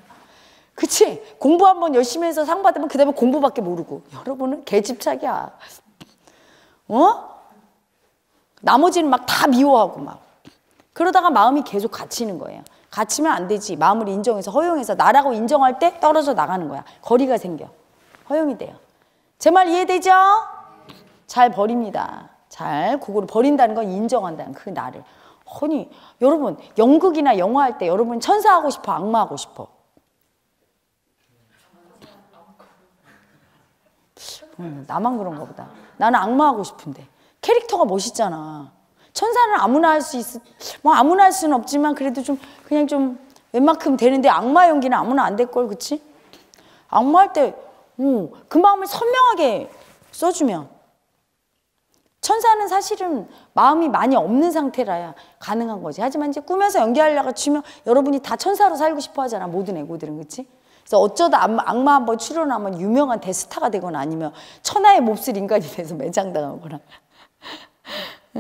Speaker 1: 그치? 공부 한번 열심히 해서 상 받으면 그 다음에 공부밖에 모르고 여러분은 개집착이야 어? 나머지는 막 다 미워하고 막 그러다가 마음이 계속 갇히는 거예요 갇히면 안 되지 마음을 인정해서 허용해서 나라고 인정할 때 떨어져 나가는 거야 거리가 생겨 허용이 돼요 제 말 이해되죠? 잘 버립니다 잘 그거를 버린다는 건 인정한다는 그 나를 아니 여러분 연극이나 영화 할때 여러분 천사 하고 싶어 악마 하고 싶어 음, 나만 그런가 보다 나는 악마 하고 싶은데 캐릭터가 멋있잖아 천사는 아무나 할 수 있, 뭐 아무나 할 수는 없지만 그래도 좀 그냥 좀 웬만큼 되는데 악마 연기는 아무나 안 될 걸 그치? 악마 할때 그 마음을 선명하게 써주면 천사는 사실은 마음이 많이 없는 상태라야 가능한 거지. 하지만 이제 꾸면서 연기하려고 치면 여러분이 다 천사로 살고 싶어 하잖아. 모든 애고들은 그치? 그래서 어쩌다 악마 한 번 출연하면 유명한 대스타가 되거나 아니면 천하의 몹쓸 인간이 돼서 매장당하거나. <laughs>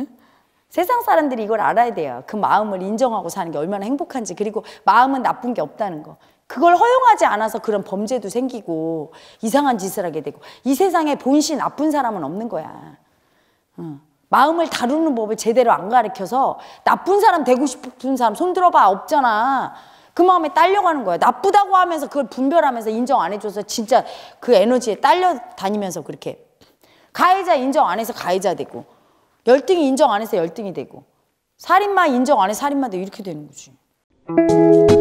Speaker 1: 세상 사람들이 이걸 알아야 돼요. 그 마음을 인정하고 사는 게 얼마나 행복한지. 그리고 마음은 나쁜 게 없다는 거. 그걸 허용하지 않아서 그런 범죄도 생기고 이상한 짓을 하게 되고 이 세상에 본신 나쁜 사람은 없는 거야. 마음을 다루는 법을 제대로 안 가르쳐서 나쁜 사람 되고 싶은 사람 손 들어봐 없잖아. 그 마음에 딸려가는 거야. 나쁘다고 하면서 그걸 분별하면서 인정 안 해줘서 진짜 그 에너지에 딸려 다니면서 그렇게 가해자 인정 안 해서 가해자 되고 열등이 인정 안 해서 열등이 되고 살인마 인정 안 해서 살인마 되고 이렇게 되는 거지.